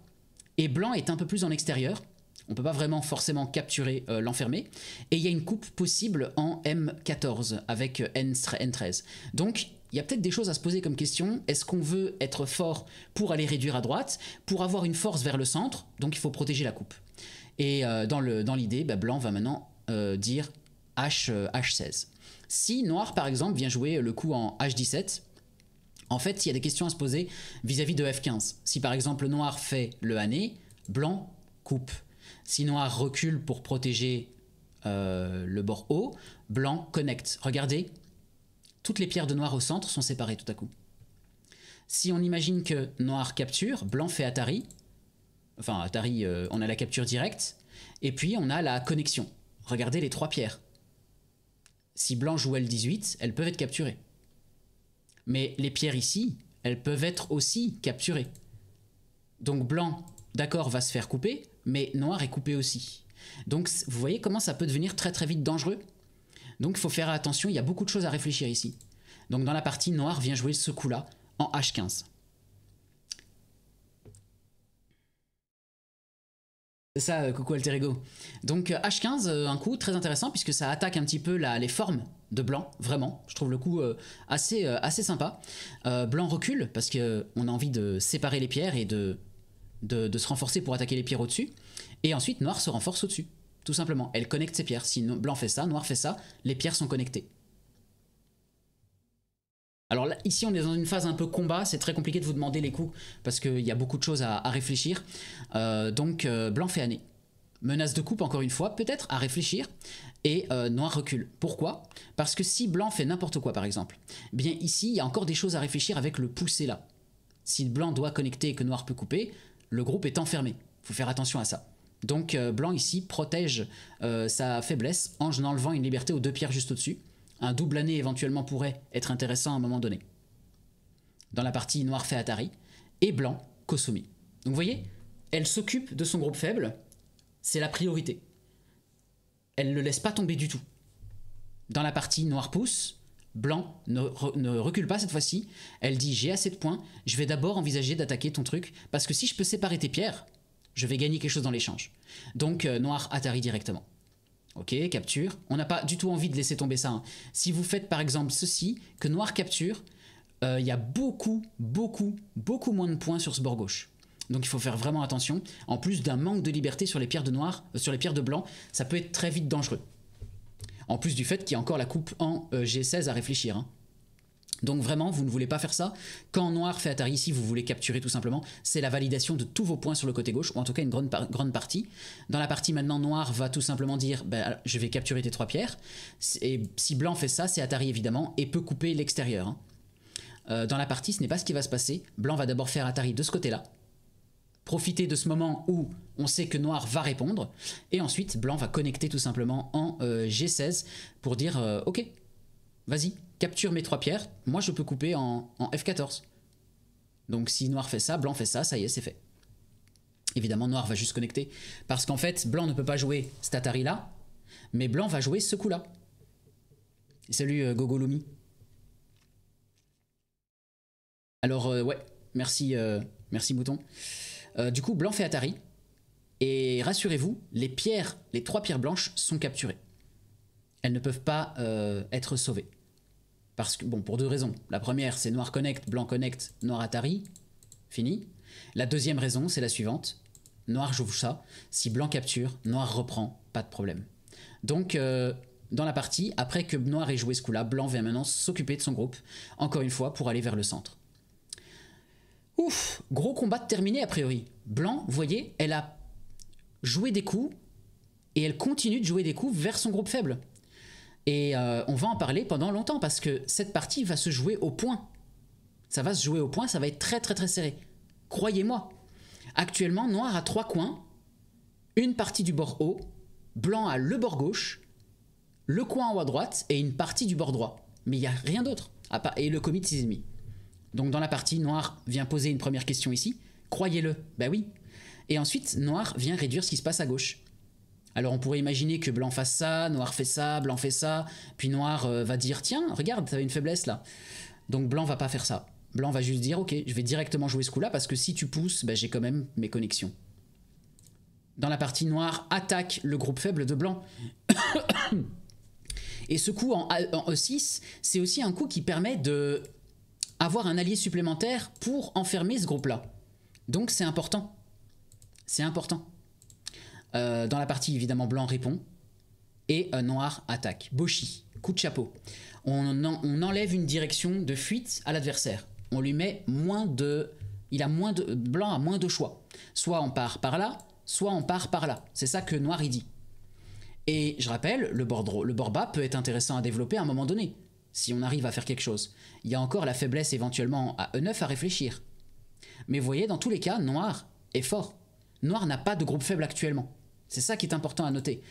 Speaker 1: Et blanc est un peu plus en extérieur on ne peut pas vraiment forcément capturer euh, l'enfermé. Et il y a une coupe possible en M14 avec euh, N13. Donc il y a peut-être des choses à se poser comme question. Est-ce qu'on veut être fort pour aller réduire à droite, pour avoir une force vers le centre Donc il faut protéger la coupe. Et euh, dans l'idée, dans bah, Blanc va maintenant dire H, 16 Si Noir, par exemple, vient jouer le coup en H17, en fait, il y a des questions à se poser vis-à-vis de F15. Si par exemple Noir fait le hanné, Blanc coupe. Si noir recule pour protéger euh, le bord haut. Blanc connecte. Regardez, toutes les pierres de noir au centre sont séparées tout à coup. Si on imagine que noir capture, blanc fait Atari. Enfin, Atari, euh, on a la capture directe. Et puis, on a la connexion. Regardez les trois pierres. Si blanc joue L18, elles peuvent être capturées. Mais les pierres ici, elles peuvent être aussi capturées. Donc blanc, d'accord, va se faire couper mais Noir est coupé aussi. Donc vous voyez comment ça peut devenir très très vite dangereux Donc il faut faire attention, il y a beaucoup de choses à réfléchir ici. Donc dans la partie, Noir vient jouer ce coup-là en H15. C'est ça, euh, coucou alter ego. Donc H15, euh, euh, un coup très intéressant puisque ça attaque un petit peu les formes de blanc, vraiment. Je trouve le coup assez, assez sympa. blanc recule parce qu'on a envie de séparer les pierres et de de, se renforcer pour attaquer les pierres au-dessus. Et ensuite, noir se renforce au-dessus. Tout simplement, elle connecte ses pierres. Si blanc fait ça, noir fait ça, les pierres sont connectées. Alors là, ici, on est dans une phase un peu combat, c'est très compliqué de vous demander les coups, parce qu'il y a beaucoup de choses à, réfléchir. Euh, donc, euh, blanc fait année. Menace de coupe, encore une fois, peut-être, à réfléchir, et euh, noir recule. Pourquoi Parce que si blanc fait n'importe quoi, par exemple, eh bien ici, il y a encore des choses à réfléchir avec le pousser là. Si blanc doit connecter et que noir peut couper, le groupe est enfermé. Faut faire attention à ça. Donc euh, blanc ici protège euh, sa faiblesse en enlevant une liberté aux deux pierres juste au-dessus. Un double année éventuellement pourrait être intéressant à un moment donné. Dans la partie noir fait Atari. Et blanc, Kosumi. Donc vous voyez, elle s'occupe de son groupe faible. C'est la priorité. Elle ne le laisse pas tomber du tout. Dans la partie noir pousse. Blanc ne, recule pas cette fois-ci. Elle dit j'ai assez de points, je vais d'abord envisager d'attaquer ton truc, parce que si je peux séparer tes pierres, je vais gagner quelque chose dans l'échange. Donc euh, Noir atterrit directement. Ok, capture. On n'a pas du tout envie de laisser tomber ça. Hein. Si vous faites par exemple ceci, que Noir capture, euh, il y a beaucoup, beaucoup, beaucoup moins de points sur ce bord gauche. Donc il faut faire vraiment attention. En plus d'un manque de liberté sur les pierres de noir, euh, sur les pierres de blanc, ça peut être très vite dangereux. En plus du fait qu'il y a encore la coupe en euh, G16 à réfléchir. Hein. Donc vraiment, vous ne voulez pas faire ça. Quand noir fait Atari ici, vous voulez capturer tout simplement, c'est la validation de tous vos points sur le côté gauche, ou en tout cas une grande, grande partie. Dans la partie maintenant, noir va tout simplement dire bah, je vais capturer tes trois pierres ». Et si blanc fait ça, c'est Atari évidemment, et peut couper l'extérieur. Hein. Euh, dans la partie, ce n'est pas ce qui va se passer. Blanc va d'abord faire Atari de ce côté-là, profiter de ce moment où on sait que noir va répondre, et ensuite blanc va connecter tout simplement en euh, G16 pour dire euh, ok, vas-y, capture mes trois pierres, moi je peux couper en, F14. Donc si noir fait ça, blanc fait ça, ça y est, c'est fait. Évidemment, noir va juste connecter, parce qu'en fait, blanc ne peut pas jouer cet Atari là, mais blanc va jouer ce coup-là. Salut euh, Gogolumi. Alors euh, ouais, merci, merci Mouton. Euh, du coup, Blanc fait Atari. Et rassurez-vous, les pierres, les trois pierres blanches sont capturées. Elles ne peuvent pas euh, être sauvées. Parce que, bon, pour deux raisons. La première, c'est noir connect, blanc connect, noir Atari. Fini. La deuxième raison, c'est la suivante. Noir joue ça. Si blanc capture, noir reprend. Pas de problème. Donc, euh, dans la partie, après que Noir ait joué ce coup-là, Blanc vient maintenant s'occuper de son groupe, encore une fois pour aller vers le centre. Ouf, gros combat terminé a priori. Blanc, vous voyez, elle a joué des coups et elle continue de jouer des coups vers son groupe faible. Et euh, on va en parler pendant longtemps parce que cette partie va se jouer au point. Ça va se jouer au point, ça va être très très très serré. Croyez-moi. Actuellement, noir a trois coins, une partie du bord haut, blanc a le bord gauche, le coin en haut à droite et une partie du bord droit. Mais il n'y a rien d'autre. Et le comité s'est mis. Donc dans la partie, Noir vient poser une première question ici. Croyez-le, ben oui. Et ensuite, Noir vient réduire ce qui se passe à gauche. Alors on pourrait imaginer que Blanc fasse ça, Noir fait ça, Blanc fait ça, puis Noir euh, va dire tiens, regarde, t'as une faiblesse là. Donc Blanc va pas faire ça. Blanc va juste dire ok, je vais directement jouer ce coup là parce que si tu pousses, ben j'ai quand même mes connexions. Dans la partie noire, attaque le groupe faible de Blanc. Et ce coup en, en E6, c'est aussi un coup qui permet de avoir un allié supplémentaire pour enfermer ce groupe-là. Donc c'est important. C'est important. Euh, dans la partie, évidemment, blanc répond. Et euh, noir attaque. Boshi, coup de chapeau. On, enlève une direction de fuite à l'adversaire. On lui met moins de... Il a moins de... Blanc a moins de choix. Soit on part par là, soit on part par là. C'est ça que noir dit. Et je rappelle, le le bord bas peut être intéressant à développer à un moment donné si on arrive à faire quelque chose. Il y a encore la faiblesse éventuellement à E9 à réfléchir. Mais vous voyez, dans tous les cas, Noir est fort. Noir n'a pas de groupe faible actuellement. C'est ça qui est important à noter.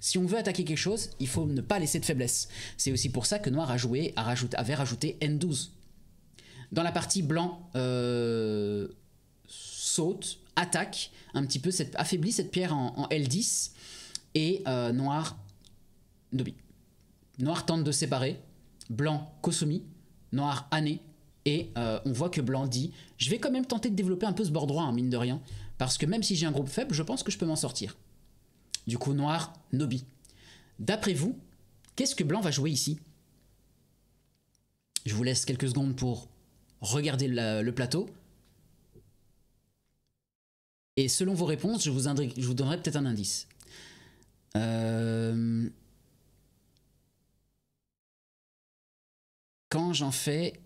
Speaker 1: Si on veut attaquer quelque chose, il faut ne pas laisser de faiblesse. C'est aussi pour ça que Noir a joué, avait rajouté N12. Dans la partie blanc, euh, saute, attaque, un petit peu, affaiblit cette pierre en, L10. Et euh, Noir, Noir tente de séparer, blanc Kosumi. noir Ané, et euh, on voit que Blanc dit Je vais quand même tenter de développer un peu ce bord droit, hein, mine de rien, parce que même si j'ai un groupe faible, je pense que je peux m'en sortir. Du coup, Noir, Nobi. D'après vous, qu'est-ce que Blanc va jouer ici Je vous laisse quelques secondes pour regarder le plateau. Et selon vos réponses, je vous, je vous donnerai peut-être un indice. Euh, quand j'en fais,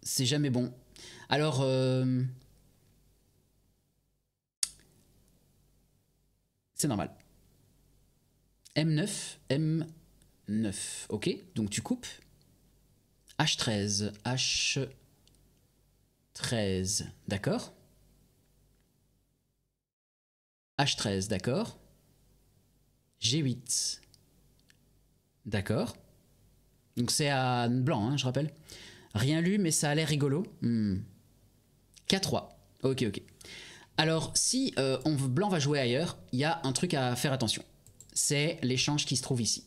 Speaker 1: c'est jamais bon. Alors, euh, c'est normal. M9, M9, ok Donc tu coupes. H13, H13, d'accord H13, d'accord G8, d'accord donc c'est à blanc, hein, je rappelle. Rien lu, mais ça a l'air rigolo. K3. Hmm. Ok, ok. Alors, si euh, blanc va jouer ailleurs, il y a un truc à faire attention. C'est l'échange qui se trouve ici.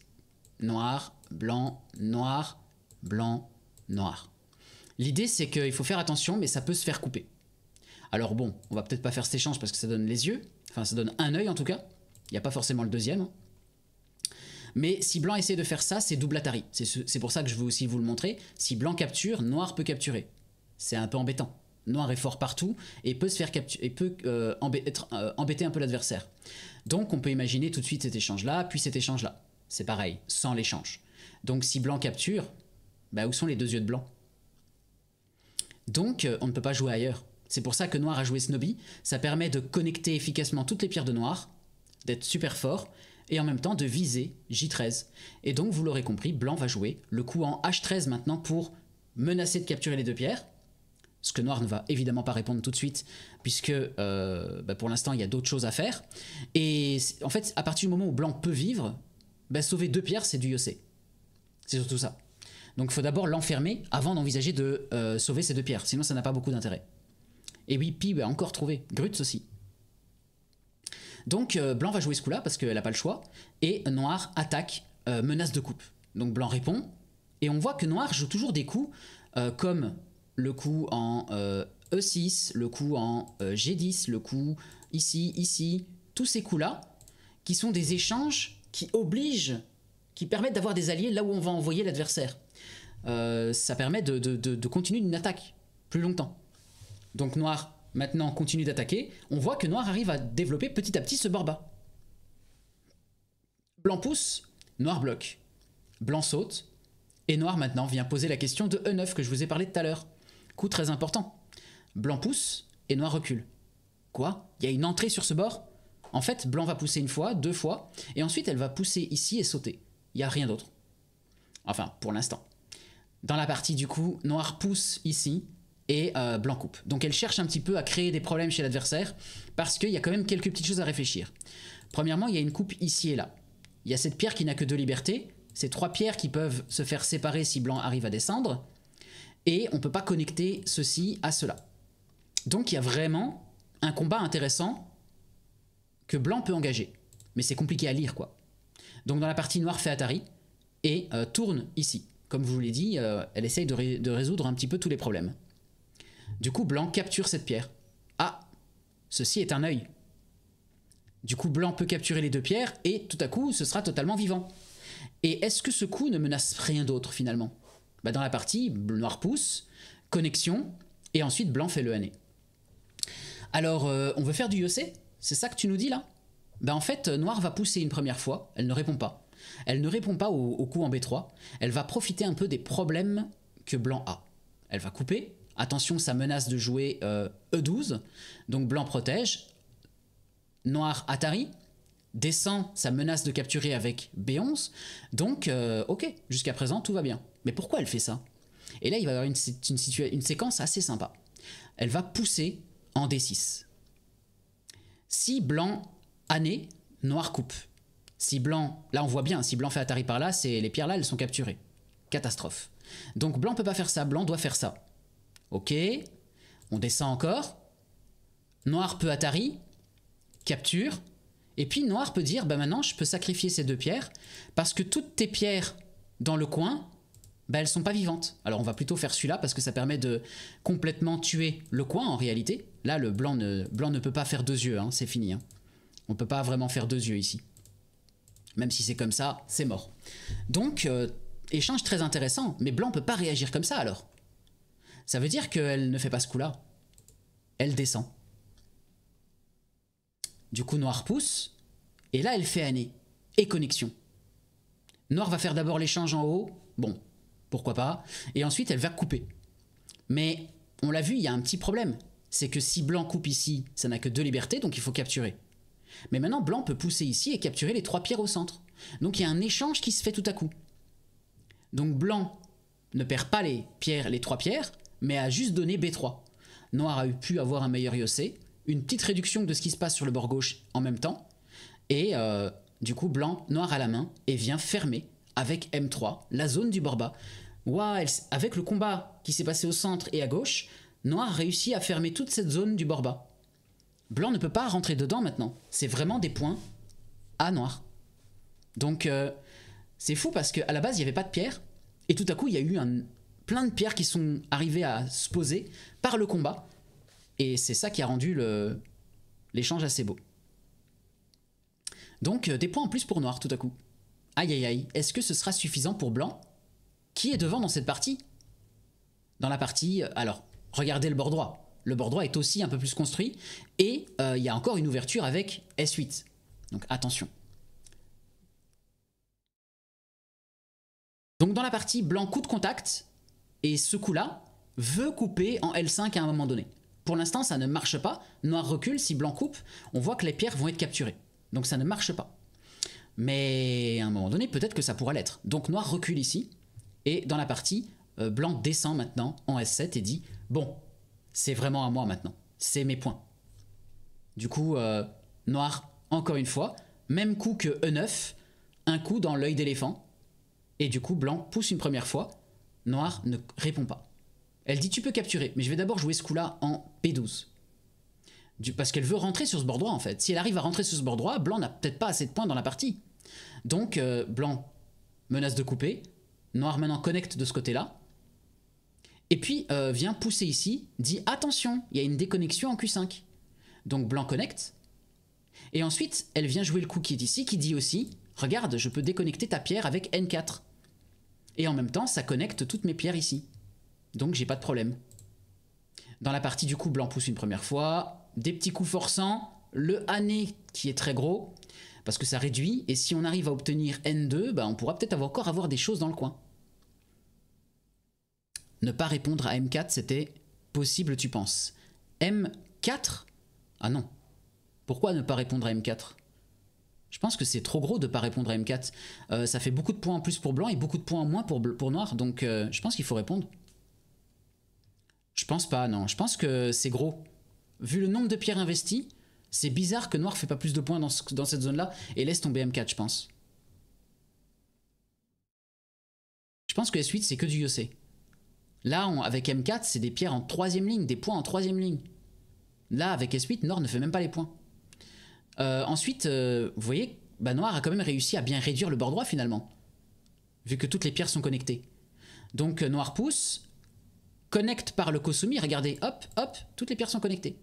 Speaker 1: Noir, blanc, noir, blanc, noir. L'idée, c'est qu'il faut faire attention, mais ça peut se faire couper. Alors bon, on va peut-être pas faire cet échange parce que ça donne les yeux. Enfin, ça donne un œil en tout cas. Il n'y a pas forcément le deuxième. Hein. Mais si blanc essaie de faire ça, c'est double Atari. C'est pour ça que je veux aussi vous le montrer. Si blanc capture, noir peut capturer. C'est un peu embêtant. Noir est fort partout et peut, se faire et peut euh, embêter, euh, embêter un peu l'adversaire. Donc on peut imaginer tout de suite cet échange-là, puis cet échange-là. C'est pareil, sans l'échange. Donc si blanc capture, bah où sont les deux yeux de blanc Donc euh, on ne peut pas jouer ailleurs. C'est pour ça que noir a joué Snobby. Ça permet de connecter efficacement toutes les pierres de noir, d'être super fort et en même temps de viser J13. Et donc, vous l'aurez compris, blanc va jouer le coup en H13 maintenant pour menacer de capturer les deux pierres. Ce que noir ne va évidemment pas répondre tout de suite, puisque euh, bah, pour l'instant, il y a d'autres choses à faire. Et en fait, à partir du moment où blanc peut vivre, bah, sauver deux pierres, c'est du Yossé. C'est surtout ça. Donc, il faut d'abord l'enfermer avant d'envisager de euh, sauver ces deux pierres, sinon ça n'a pas beaucoup d'intérêt. Et oui, Pi a bah, encore trouvé. Grutz aussi. Donc euh, blanc va jouer ce coup-là parce qu'elle n'a pas le choix. Et noir attaque, euh, menace de coupe. Donc blanc répond. Et on voit que noir joue toujours des coups euh, comme le coup en E6, e le coup en G10, le coup ici, ici. Tous ces coups-là qui sont des échanges qui obligent, qui permettent d'avoir des alliés là où on va envoyer l'adversaire. ça permet de, de, continuer une attaque plus longtemps. Donc noir maintenant continue d'attaquer, on voit que Noir arrive à développer petit à petit ce bord bas. Blanc pousse, Noir bloque. Blanc saute, et Noir maintenant vient poser la question de E9 que je vous ai parlé tout à l'heure. Coup très important. Blanc pousse, et Noir recule. Quoi Il y a une entrée sur ce bord En fait, Blanc va pousser une fois, deux fois, et ensuite elle va pousser ici et sauter. Il n'y a rien d'autre. Enfin, pour l'instant. Dans la partie du coup, Noir pousse ici, et euh, blanc coupe. Donc elle cherche un petit peu à créer des problèmes chez l'adversaire parce qu'il y a quand même quelques petites choses à réfléchir. Premièrement, il y a une coupe ici et là. Il y a cette pierre qui n'a que deux libertés, ces trois pierres qui peuvent se faire séparer si blanc arrive à descendre, et on ne peut pas connecter ceci à cela. Donc il y a vraiment un combat intéressant que blanc peut engager. Mais c'est compliqué à lire quoi. Donc dans la partie noire fait Atari et euh, tourne ici. Comme je vous l'ai dit, euh, elle essaye de résoudre un petit peu tous les problèmes. Du coup, Blanc capture cette pierre. Ah, ceci est un œil. Du coup, Blanc peut capturer les deux pierres et tout à coup, ce sera totalement vivant. Et est-ce que ce coup ne menace rien d'autre finalement bah, Dans la partie, Noir pousse, connexion, et ensuite Blanc fait le hané. E. Alors, euh, on veut faire du Yose C'est ça que tu nous dis là bah, En fait, euh, Noir va pousser une première fois, elle ne répond pas. Elle ne répond pas au coup en B3, elle va profiter un peu des problèmes que Blanc a. Elle va couper, Attention, ça menace de jouer E12, euh, e donc blanc protège. Noir Atari, descend, ça menace de capturer avec B11. Donc, euh, ok, jusqu'à présent, tout va bien. Mais pourquoi elle fait ça Et là, il va y avoir une, une séquence assez sympa. Elle va pousser en D6. Si blanc année, noir coupe. Si blanc, là on voit bien, si blanc fait Atari par là, c'est les pierres là, elles sont capturées. Catastrophe. Donc blanc peut pas faire ça, blanc doit faire ça. Ok. On descend encore. Noir peut Atari. Capture. Et puis Noir peut dire, bah maintenant je peux sacrifier ces deux pierres, parce que toutes tes pierres dans le coin, bah elles sont pas vivantes. Alors on va plutôt faire celui-là, parce que ça permet de complètement tuer le coin en réalité. Là le blanc ne, blanc ne peut pas faire deux yeux, hein. c'est fini. On hein. On peut pas vraiment faire deux yeux ici. Même si c'est comme ça, c'est mort. Donc, euh, échange très intéressant, mais blanc peut pas réagir comme ça alors. Ça veut dire qu'elle ne fait pas ce coup-là. Elle descend. Du coup, Noir pousse. Et là, elle fait année. Et connexion. Noir va faire d'abord l'échange en haut. Bon, pourquoi pas. Et ensuite, elle va couper. Mais on l'a vu, il y a un petit problème. C'est que si Blanc coupe ici, ça n'a que deux libertés, donc il faut capturer. Mais maintenant, Blanc peut pousser ici et capturer les trois pierres au centre. Donc il y a un échange qui se fait tout à coup. Donc Blanc ne perd pas les pierres, les trois pierres, mais a juste donné B3. Noir a pu avoir un meilleur IOC, une petite réduction de ce qui se passe sur le bord gauche en même temps, et euh, du coup blanc, noir à la main, et vient fermer avec M3 la zone du bord bas. avec le combat qui s'est passé au centre et à gauche, noir réussit à fermer toute cette zone du bord bas. Blanc ne peut pas rentrer dedans maintenant, c'est vraiment des points à noir. Donc euh, c'est fou parce qu'à la base il n'y avait pas de pierre, et tout à coup il y a eu un, plein de pierres qui sont arrivées à se poser par le combat. Et c'est ça qui a rendu l'échange assez beau. Donc euh, des points en plus pour noir tout à coup. Aïe aïe aïe, est-ce que ce sera suffisant pour blanc Qui est devant dans cette partie Dans la partie, euh, alors, regardez le bord droit. Le bord droit est aussi un peu plus construit et euh, il y a encore une ouverture avec S8. Donc attention. Donc dans la partie blanc coup de contact, et ce coup-là veut couper en L5 à un moment donné. Pour l'instant, ça ne marche pas. Noir recule, si blanc coupe, on voit que les pierres vont être capturées. Donc ça ne marche pas. Mais à un moment donné, peut-être que ça pourra l'être. Donc noir recule ici, et dans la partie, euh, blanc descend maintenant en S7 et dit Bon, c'est vraiment à moi maintenant. C'est mes points. Du coup, euh, noir, encore une fois, même coup que E9, un coup dans l'œil d'éléphant. Et du coup, blanc pousse une première fois, Noir ne répond pas. Elle dit tu peux capturer, mais je vais d'abord jouer ce coup-là en P12. Du, parce qu'elle veut rentrer sur ce bord droit en fait. Si elle arrive à rentrer sur ce bord droit, blanc n'a peut-être pas assez de points dans la partie. Donc euh, blanc menace de couper, noir maintenant connecte de ce côté-là, et puis euh, vient pousser ici, dit attention, il y a une déconnexion en Q5. Donc blanc connecte, et ensuite elle vient jouer le coup qui est ici, qui dit aussi, regarde, je peux déconnecter ta pierre avec N4. Et en même temps, ça connecte toutes mes pierres ici. Donc j'ai pas de problème. Dans la partie du coup, blanc pousse une première fois. Des petits coups forçants. Le année qui est très gros. Parce que ça réduit. Et si on arrive à obtenir N2, bah, on pourra peut-être encore avoir des choses dans le coin. Ne pas répondre à M4, c'était possible, tu penses. M4 Ah non. Pourquoi ne pas répondre à M4 je pense que c'est trop gros de ne pas répondre à M4. Euh, ça fait beaucoup de points en plus pour blanc et beaucoup de points en moins pour, pour noir, donc euh, je pense qu'il faut répondre. Je pense pas, non. Je pense que c'est gros. Vu le nombre de pierres investies, c'est bizarre que noir ne fait pas plus de points dans, cette zone-là et laisse tomber M4, je pense. Je pense que S8, c'est que du Yossé. Là, on, avec M4, c'est des pierres en troisième ligne, des points en troisième ligne. Là, avec S8, noir ne fait même pas les points. Euh, ensuite, euh, vous voyez, Noir a quand même réussi à bien réduire le bord droit finalement, vu que toutes les pierres sont connectées. Donc euh, Noir pousse, connecte par le Kosumi, regardez, hop, hop, toutes les pierres sont connectées.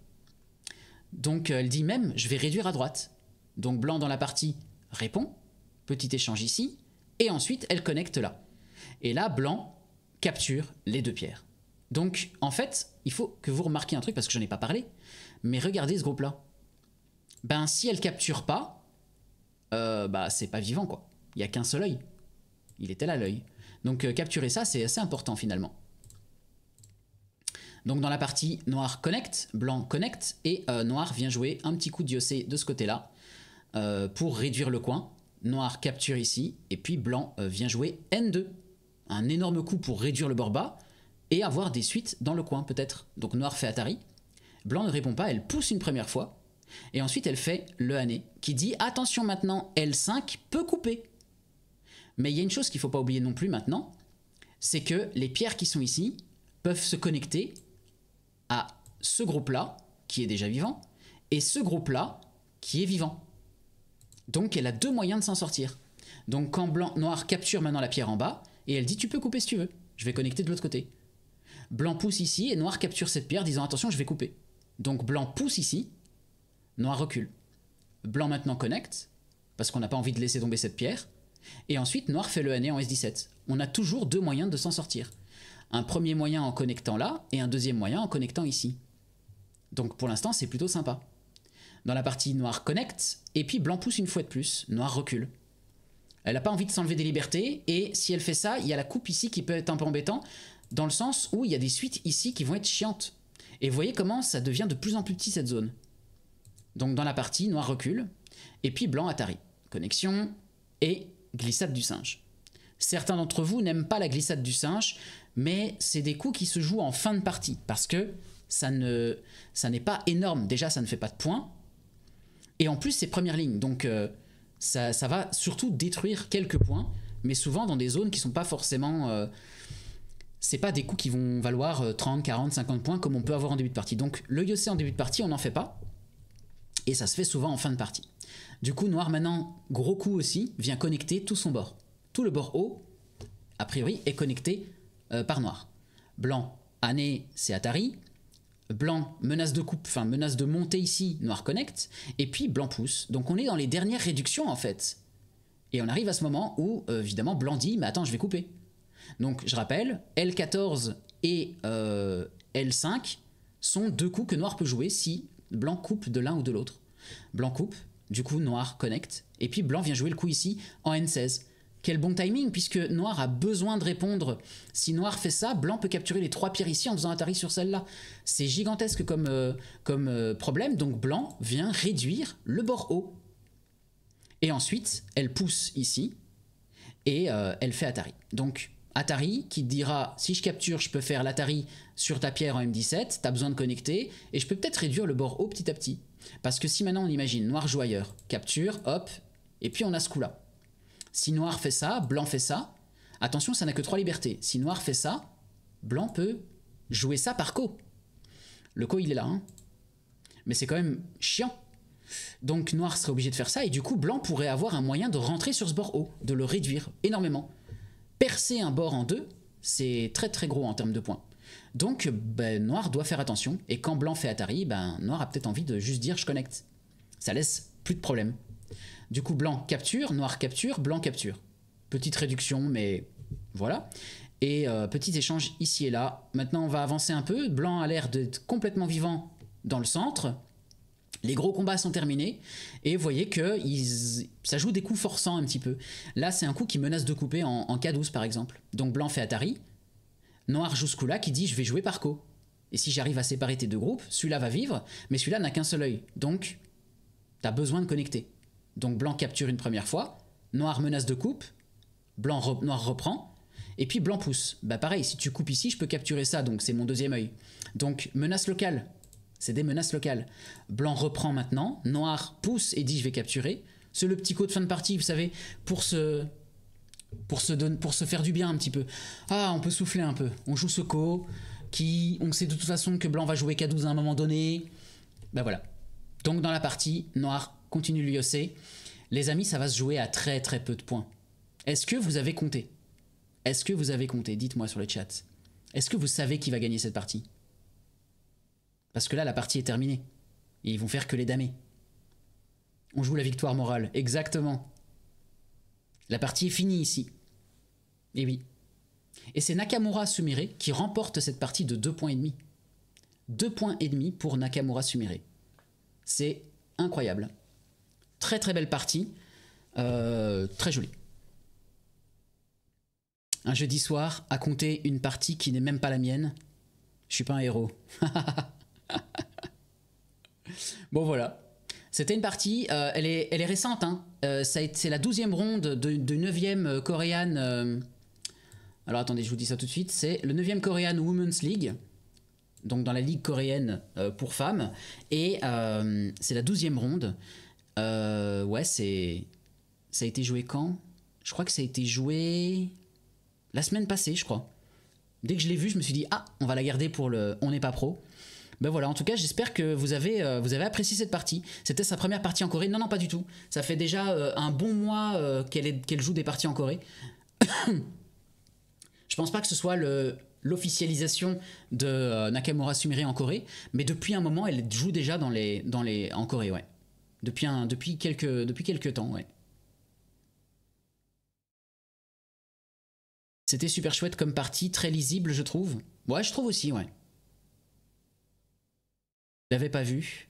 Speaker 1: Donc elle dit même, je vais réduire à droite. Donc Blanc dans la partie répond, petit échange ici, et ensuite elle connecte là. Et là, Blanc capture les deux pierres. Donc en fait, il faut que vous remarquiez un truc, parce que je n'en ai pas parlé, mais regardez ce groupe-là ben si elle capture pas, euh, bah c'est pas vivant quoi. Il y a qu'un seul œil. Il était à l'œil. Donc euh, capturer ça, c'est assez important finalement. Donc dans la partie noir connecte, blanc connecte. et euh, noir vient jouer un petit coup de diocé de ce côté-là pour réduire le coin. Noir capture ici, et puis blanc vient jouer N2. Un énorme coup pour réduire le bord bas et avoir des suites dans le coin peut-être. Donc noir fait Atari. Blanc ne répond pas, elle pousse une première fois, et ensuite, elle fait le année qui dit attention maintenant, L5 peut couper. Mais il y a une chose qu'il ne faut pas oublier non plus maintenant, c'est que les pierres qui sont ici peuvent se connecter à ce groupe-là, qui est déjà vivant, et ce groupe-là, qui est vivant. Donc elle a deux moyens de s'en sortir. Donc quand blanc, noir capture maintenant la pierre en bas, et elle dit tu peux couper si tu veux, je vais connecter de l'autre côté. Blanc pousse ici, et noir capture cette pierre disant attention je vais couper. Donc blanc pousse ici, Noir recule. Blanc maintenant connecte, parce qu'on n'a pas envie de laisser tomber cette pierre. Et ensuite, noir fait le année en S17. On a toujours deux moyens de s'en sortir. Un premier moyen en connectant là, et un deuxième moyen en connectant ici. Donc pour l'instant, c'est plutôt sympa. Dans la partie noir connecte, et puis blanc pousse une fois de plus, noir recule. Elle n'a pas envie de s'enlever des libertés, et si elle fait ça, il y a la coupe ici qui peut être un peu embêtant, dans le sens où il y a des suites ici qui vont être chiantes. Et vous voyez comment ça devient de plus en plus petit cette zone. Donc dans la partie, noir recule, et puis blanc Atari. Connexion et glissade du singe. Certains d'entre vous n'aiment pas la glissade du singe, mais c'est des coups qui se jouent en fin de partie, parce que ça ne ça n'est pas énorme. Déjà, ça ne fait pas de points. Et en plus, c'est première ligne, donc euh, ça, ça, va surtout détruire quelques points, mais souvent dans des zones qui sont pas forcément... Euh, c'est pas des coups qui vont valoir 30, 40, 50 points comme on peut avoir en début de partie. Donc le Yossé en début de partie, on n'en fait pas, et ça se fait souvent en fin de partie. Du coup, noir maintenant, gros coup aussi, vient connecter tout son bord. Tout le bord haut, a priori, est connecté euh, par noir. Blanc, année, c'est Atari. Blanc, menace de coupe, enfin menace de monter ici, noir connecte. Et puis blanc pousse. Donc on est dans les dernières réductions en fait. Et on arrive à ce moment où, euh, évidemment, blanc dit, mais attends, je vais couper. Donc je rappelle, L14 et euh, L5 sont deux coups que noir peut jouer si Blanc coupe de l'un ou de l'autre. Blanc coupe, du coup noir connecte, et puis blanc vient jouer le coup ici en N16. Quel bon timing, puisque noir a besoin de répondre. Si noir fait ça, blanc peut capturer les trois pierres ici en faisant Atari sur celle-là. C'est gigantesque comme, euh, comme euh, problème, donc blanc vient réduire le bord haut. Et ensuite, elle pousse ici, et euh, elle fait Atari. Donc Atari qui te dira si je capture, je peux faire l'Atari sur ta pierre en M17, tu as besoin de connecter et je peux peut-être réduire le bord haut petit à petit. Parce que si maintenant on imagine noir joyeur, capture, hop, et puis on a ce coup-là. Si noir fait ça, blanc fait ça, attention, ça n'a que trois libertés. Si noir fait ça, blanc peut jouer ça par co. Le co il est là, hein. mais c'est quand même chiant. Donc noir serait obligé de faire ça et du coup blanc pourrait avoir un moyen de rentrer sur ce bord haut, de le réduire énormément percer un bord en deux, c'est très très gros en termes de points. Donc ben, noir doit faire attention, et quand blanc fait Atari, ben, noir a peut-être envie de juste dire je connecte. Ça laisse plus de problèmes Du coup blanc capture, noir capture, blanc capture. Petite réduction, mais voilà. Et euh, petit échange ici et là. Maintenant on va avancer un peu, blanc a l'air d'être complètement vivant dans le centre, les gros combats sont terminés et vous voyez que ça joue des coups forçants un petit peu. Là, c'est un coup qui menace de couper en, K12 par exemple. Donc blanc fait Atari, noir joue ce coup-là qui dit je vais jouer par co. Et si j'arrive à séparer tes deux groupes, celui-là va vivre, mais celui-là n'a qu'un seul œil. Donc, t'as besoin de connecter. Donc blanc capture une première fois, noir menace de coupe, blanc noir reprend, et puis blanc pousse. Bah pareil, si tu coupes ici, je peux capturer ça, donc c'est mon deuxième œil. Donc menace locale, c'est des menaces locales. Blanc reprend maintenant, noir pousse et dit je vais capturer. C'est le petit coup de fin de partie, vous savez, pour se pour se, pour se faire du bien un petit peu. Ah, on peut souffler un peu. On joue ce coup. qui, on sait de toute façon que blanc va jouer K12 à un moment donné. Ben voilà. Donc dans la partie, noir continue lui hausser. Les amis, ça va se jouer à très très peu de points. Est-ce que vous avez compté Est-ce que vous avez compté Dites-moi sur le chat. Est-ce que vous savez qui va gagner cette partie parce que là, la partie est terminée. Et ils vont faire que les damés. On joue la victoire morale, exactement. La partie est finie ici. Et oui. Et c'est Nakamura Sumire qui remporte cette partie de 2,5 points et demi. 2 points et demi pour Nakamura Sumire. C'est incroyable. Très très belle partie. Euh, très jolie. Un jeudi soir, à compter une partie qui n'est même pas la mienne, je suis pas un héros. bon voilà. C'était une partie, euh, elle, est, elle est récente, hein. Euh, c'est la douzième ronde de, de 9 Korean... Euh, alors attendez, je vous dis ça tout de suite, c'est le 9e Korean Women's League, donc dans la ligue coréenne pour femmes, et c'est la douzième ronde. ouais, c'est... Ça a été joué quand Je crois que ça a été joué la semaine passée, je crois. Dès que je l'ai vu, je me suis dit, ah, on va la garder pour le On n'est pas pro. Ben voilà, en tout cas, j'espère que vous avez, euh, vous avez apprécié cette partie. C'était sa première partie en Corée. Non, non, pas du tout. Ça fait déjà euh, un bon mois euh, qu'elle joue des parties en Corée. Je pense pas que ce soit l'officialisation de Nakamura Sumire en Corée, mais depuis un moment, elle joue déjà dans les, dans les, en Corée, ouais. Depuis, depuis, quelques, depuis quelques temps, ouais. C'était super chouette comme partie, très lisible, je trouve. Ouais, je trouve aussi, ouais pas vu,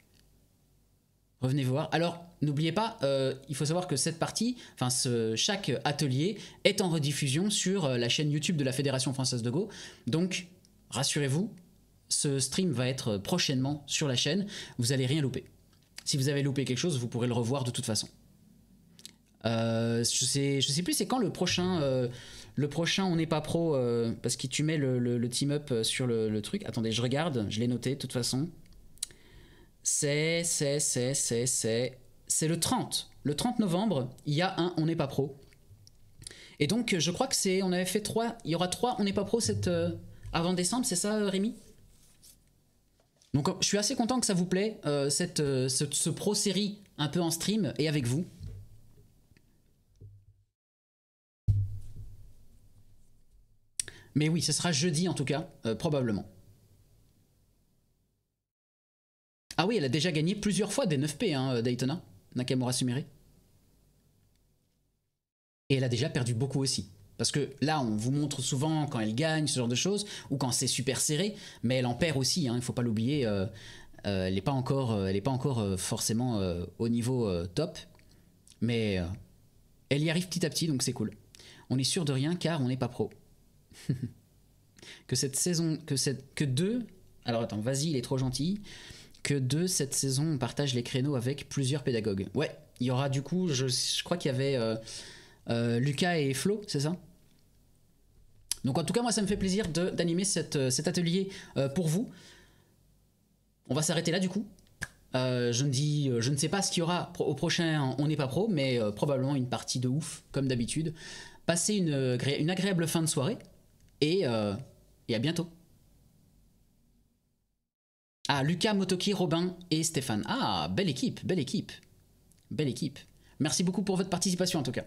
Speaker 1: revenez voir. Alors, n'oubliez pas, euh, il faut savoir que cette partie, enfin, ce, chaque atelier est en rediffusion sur euh, la chaîne YouTube de la Fédération Française de Go. Donc, rassurez-vous, ce stream va être prochainement sur la chaîne. Vous allez rien louper. Si vous avez loupé quelque chose, vous pourrez le revoir de toute façon. Euh, je, sais, je sais plus c'est quand le prochain. le prochain, on n'est pas pro, parce que tu mets le, team-up sur le, truc. Attendez, je regarde, je l'ai noté de toute façon c'est, c'est, c'est, c'est, c'est, c'est le 30. Le 30 novembre, il y a un On n'est pas pro. Et donc, je crois que c'est, on avait fait trois, il y aura trois On n'est pas pro cette, euh, avant décembre, c'est ça, euh, Rémi Donc, je suis assez content que ça vous plaît, euh, cette, ce pro-série un peu en stream et avec vous. Mais oui, ce sera jeudi en tout cas, probablement. Ah oui, elle a déjà gagné plusieurs fois des 9P, hein, euh, Daytona, Nakamura Sumire. Et elle a déjà perdu beaucoup aussi. Parce que là, on vous montre souvent quand elle gagne, ce genre de choses, ou quand c'est super serré, mais elle en perd aussi, hein, il ne faut pas l'oublier. elle n'est pas encore, elle est pas encore euh, euh, forcément au niveau top, mais elle y arrive petit à petit, donc c'est cool. On est sûr de rien car on n'est pas pro. que cette saison, que, cette, que deux alors attends, vas-y, il est trop gentil que de cette saison, on partage les créneaux avec plusieurs pédagogues. Ouais, il y aura du coup, je, crois qu'il y avait euh, euh, Lucas et Flo, c'est ça Donc en tout cas, moi, ça me fait plaisir d'animer euh, cet atelier pour vous. On va s'arrêter là du coup. je, ne dis, je ne sais pas ce qu'il y aura au prochain On n'est pas pro, mais probablement une partie de ouf, comme d'habitude. Passez une, une, agréable fin de soirée et, et à bientôt. Ah, Lucas, Motoki, Robin et Stéphane. Ah, belle équipe, belle équipe. Belle équipe. Merci beaucoup pour votre participation en tout cas.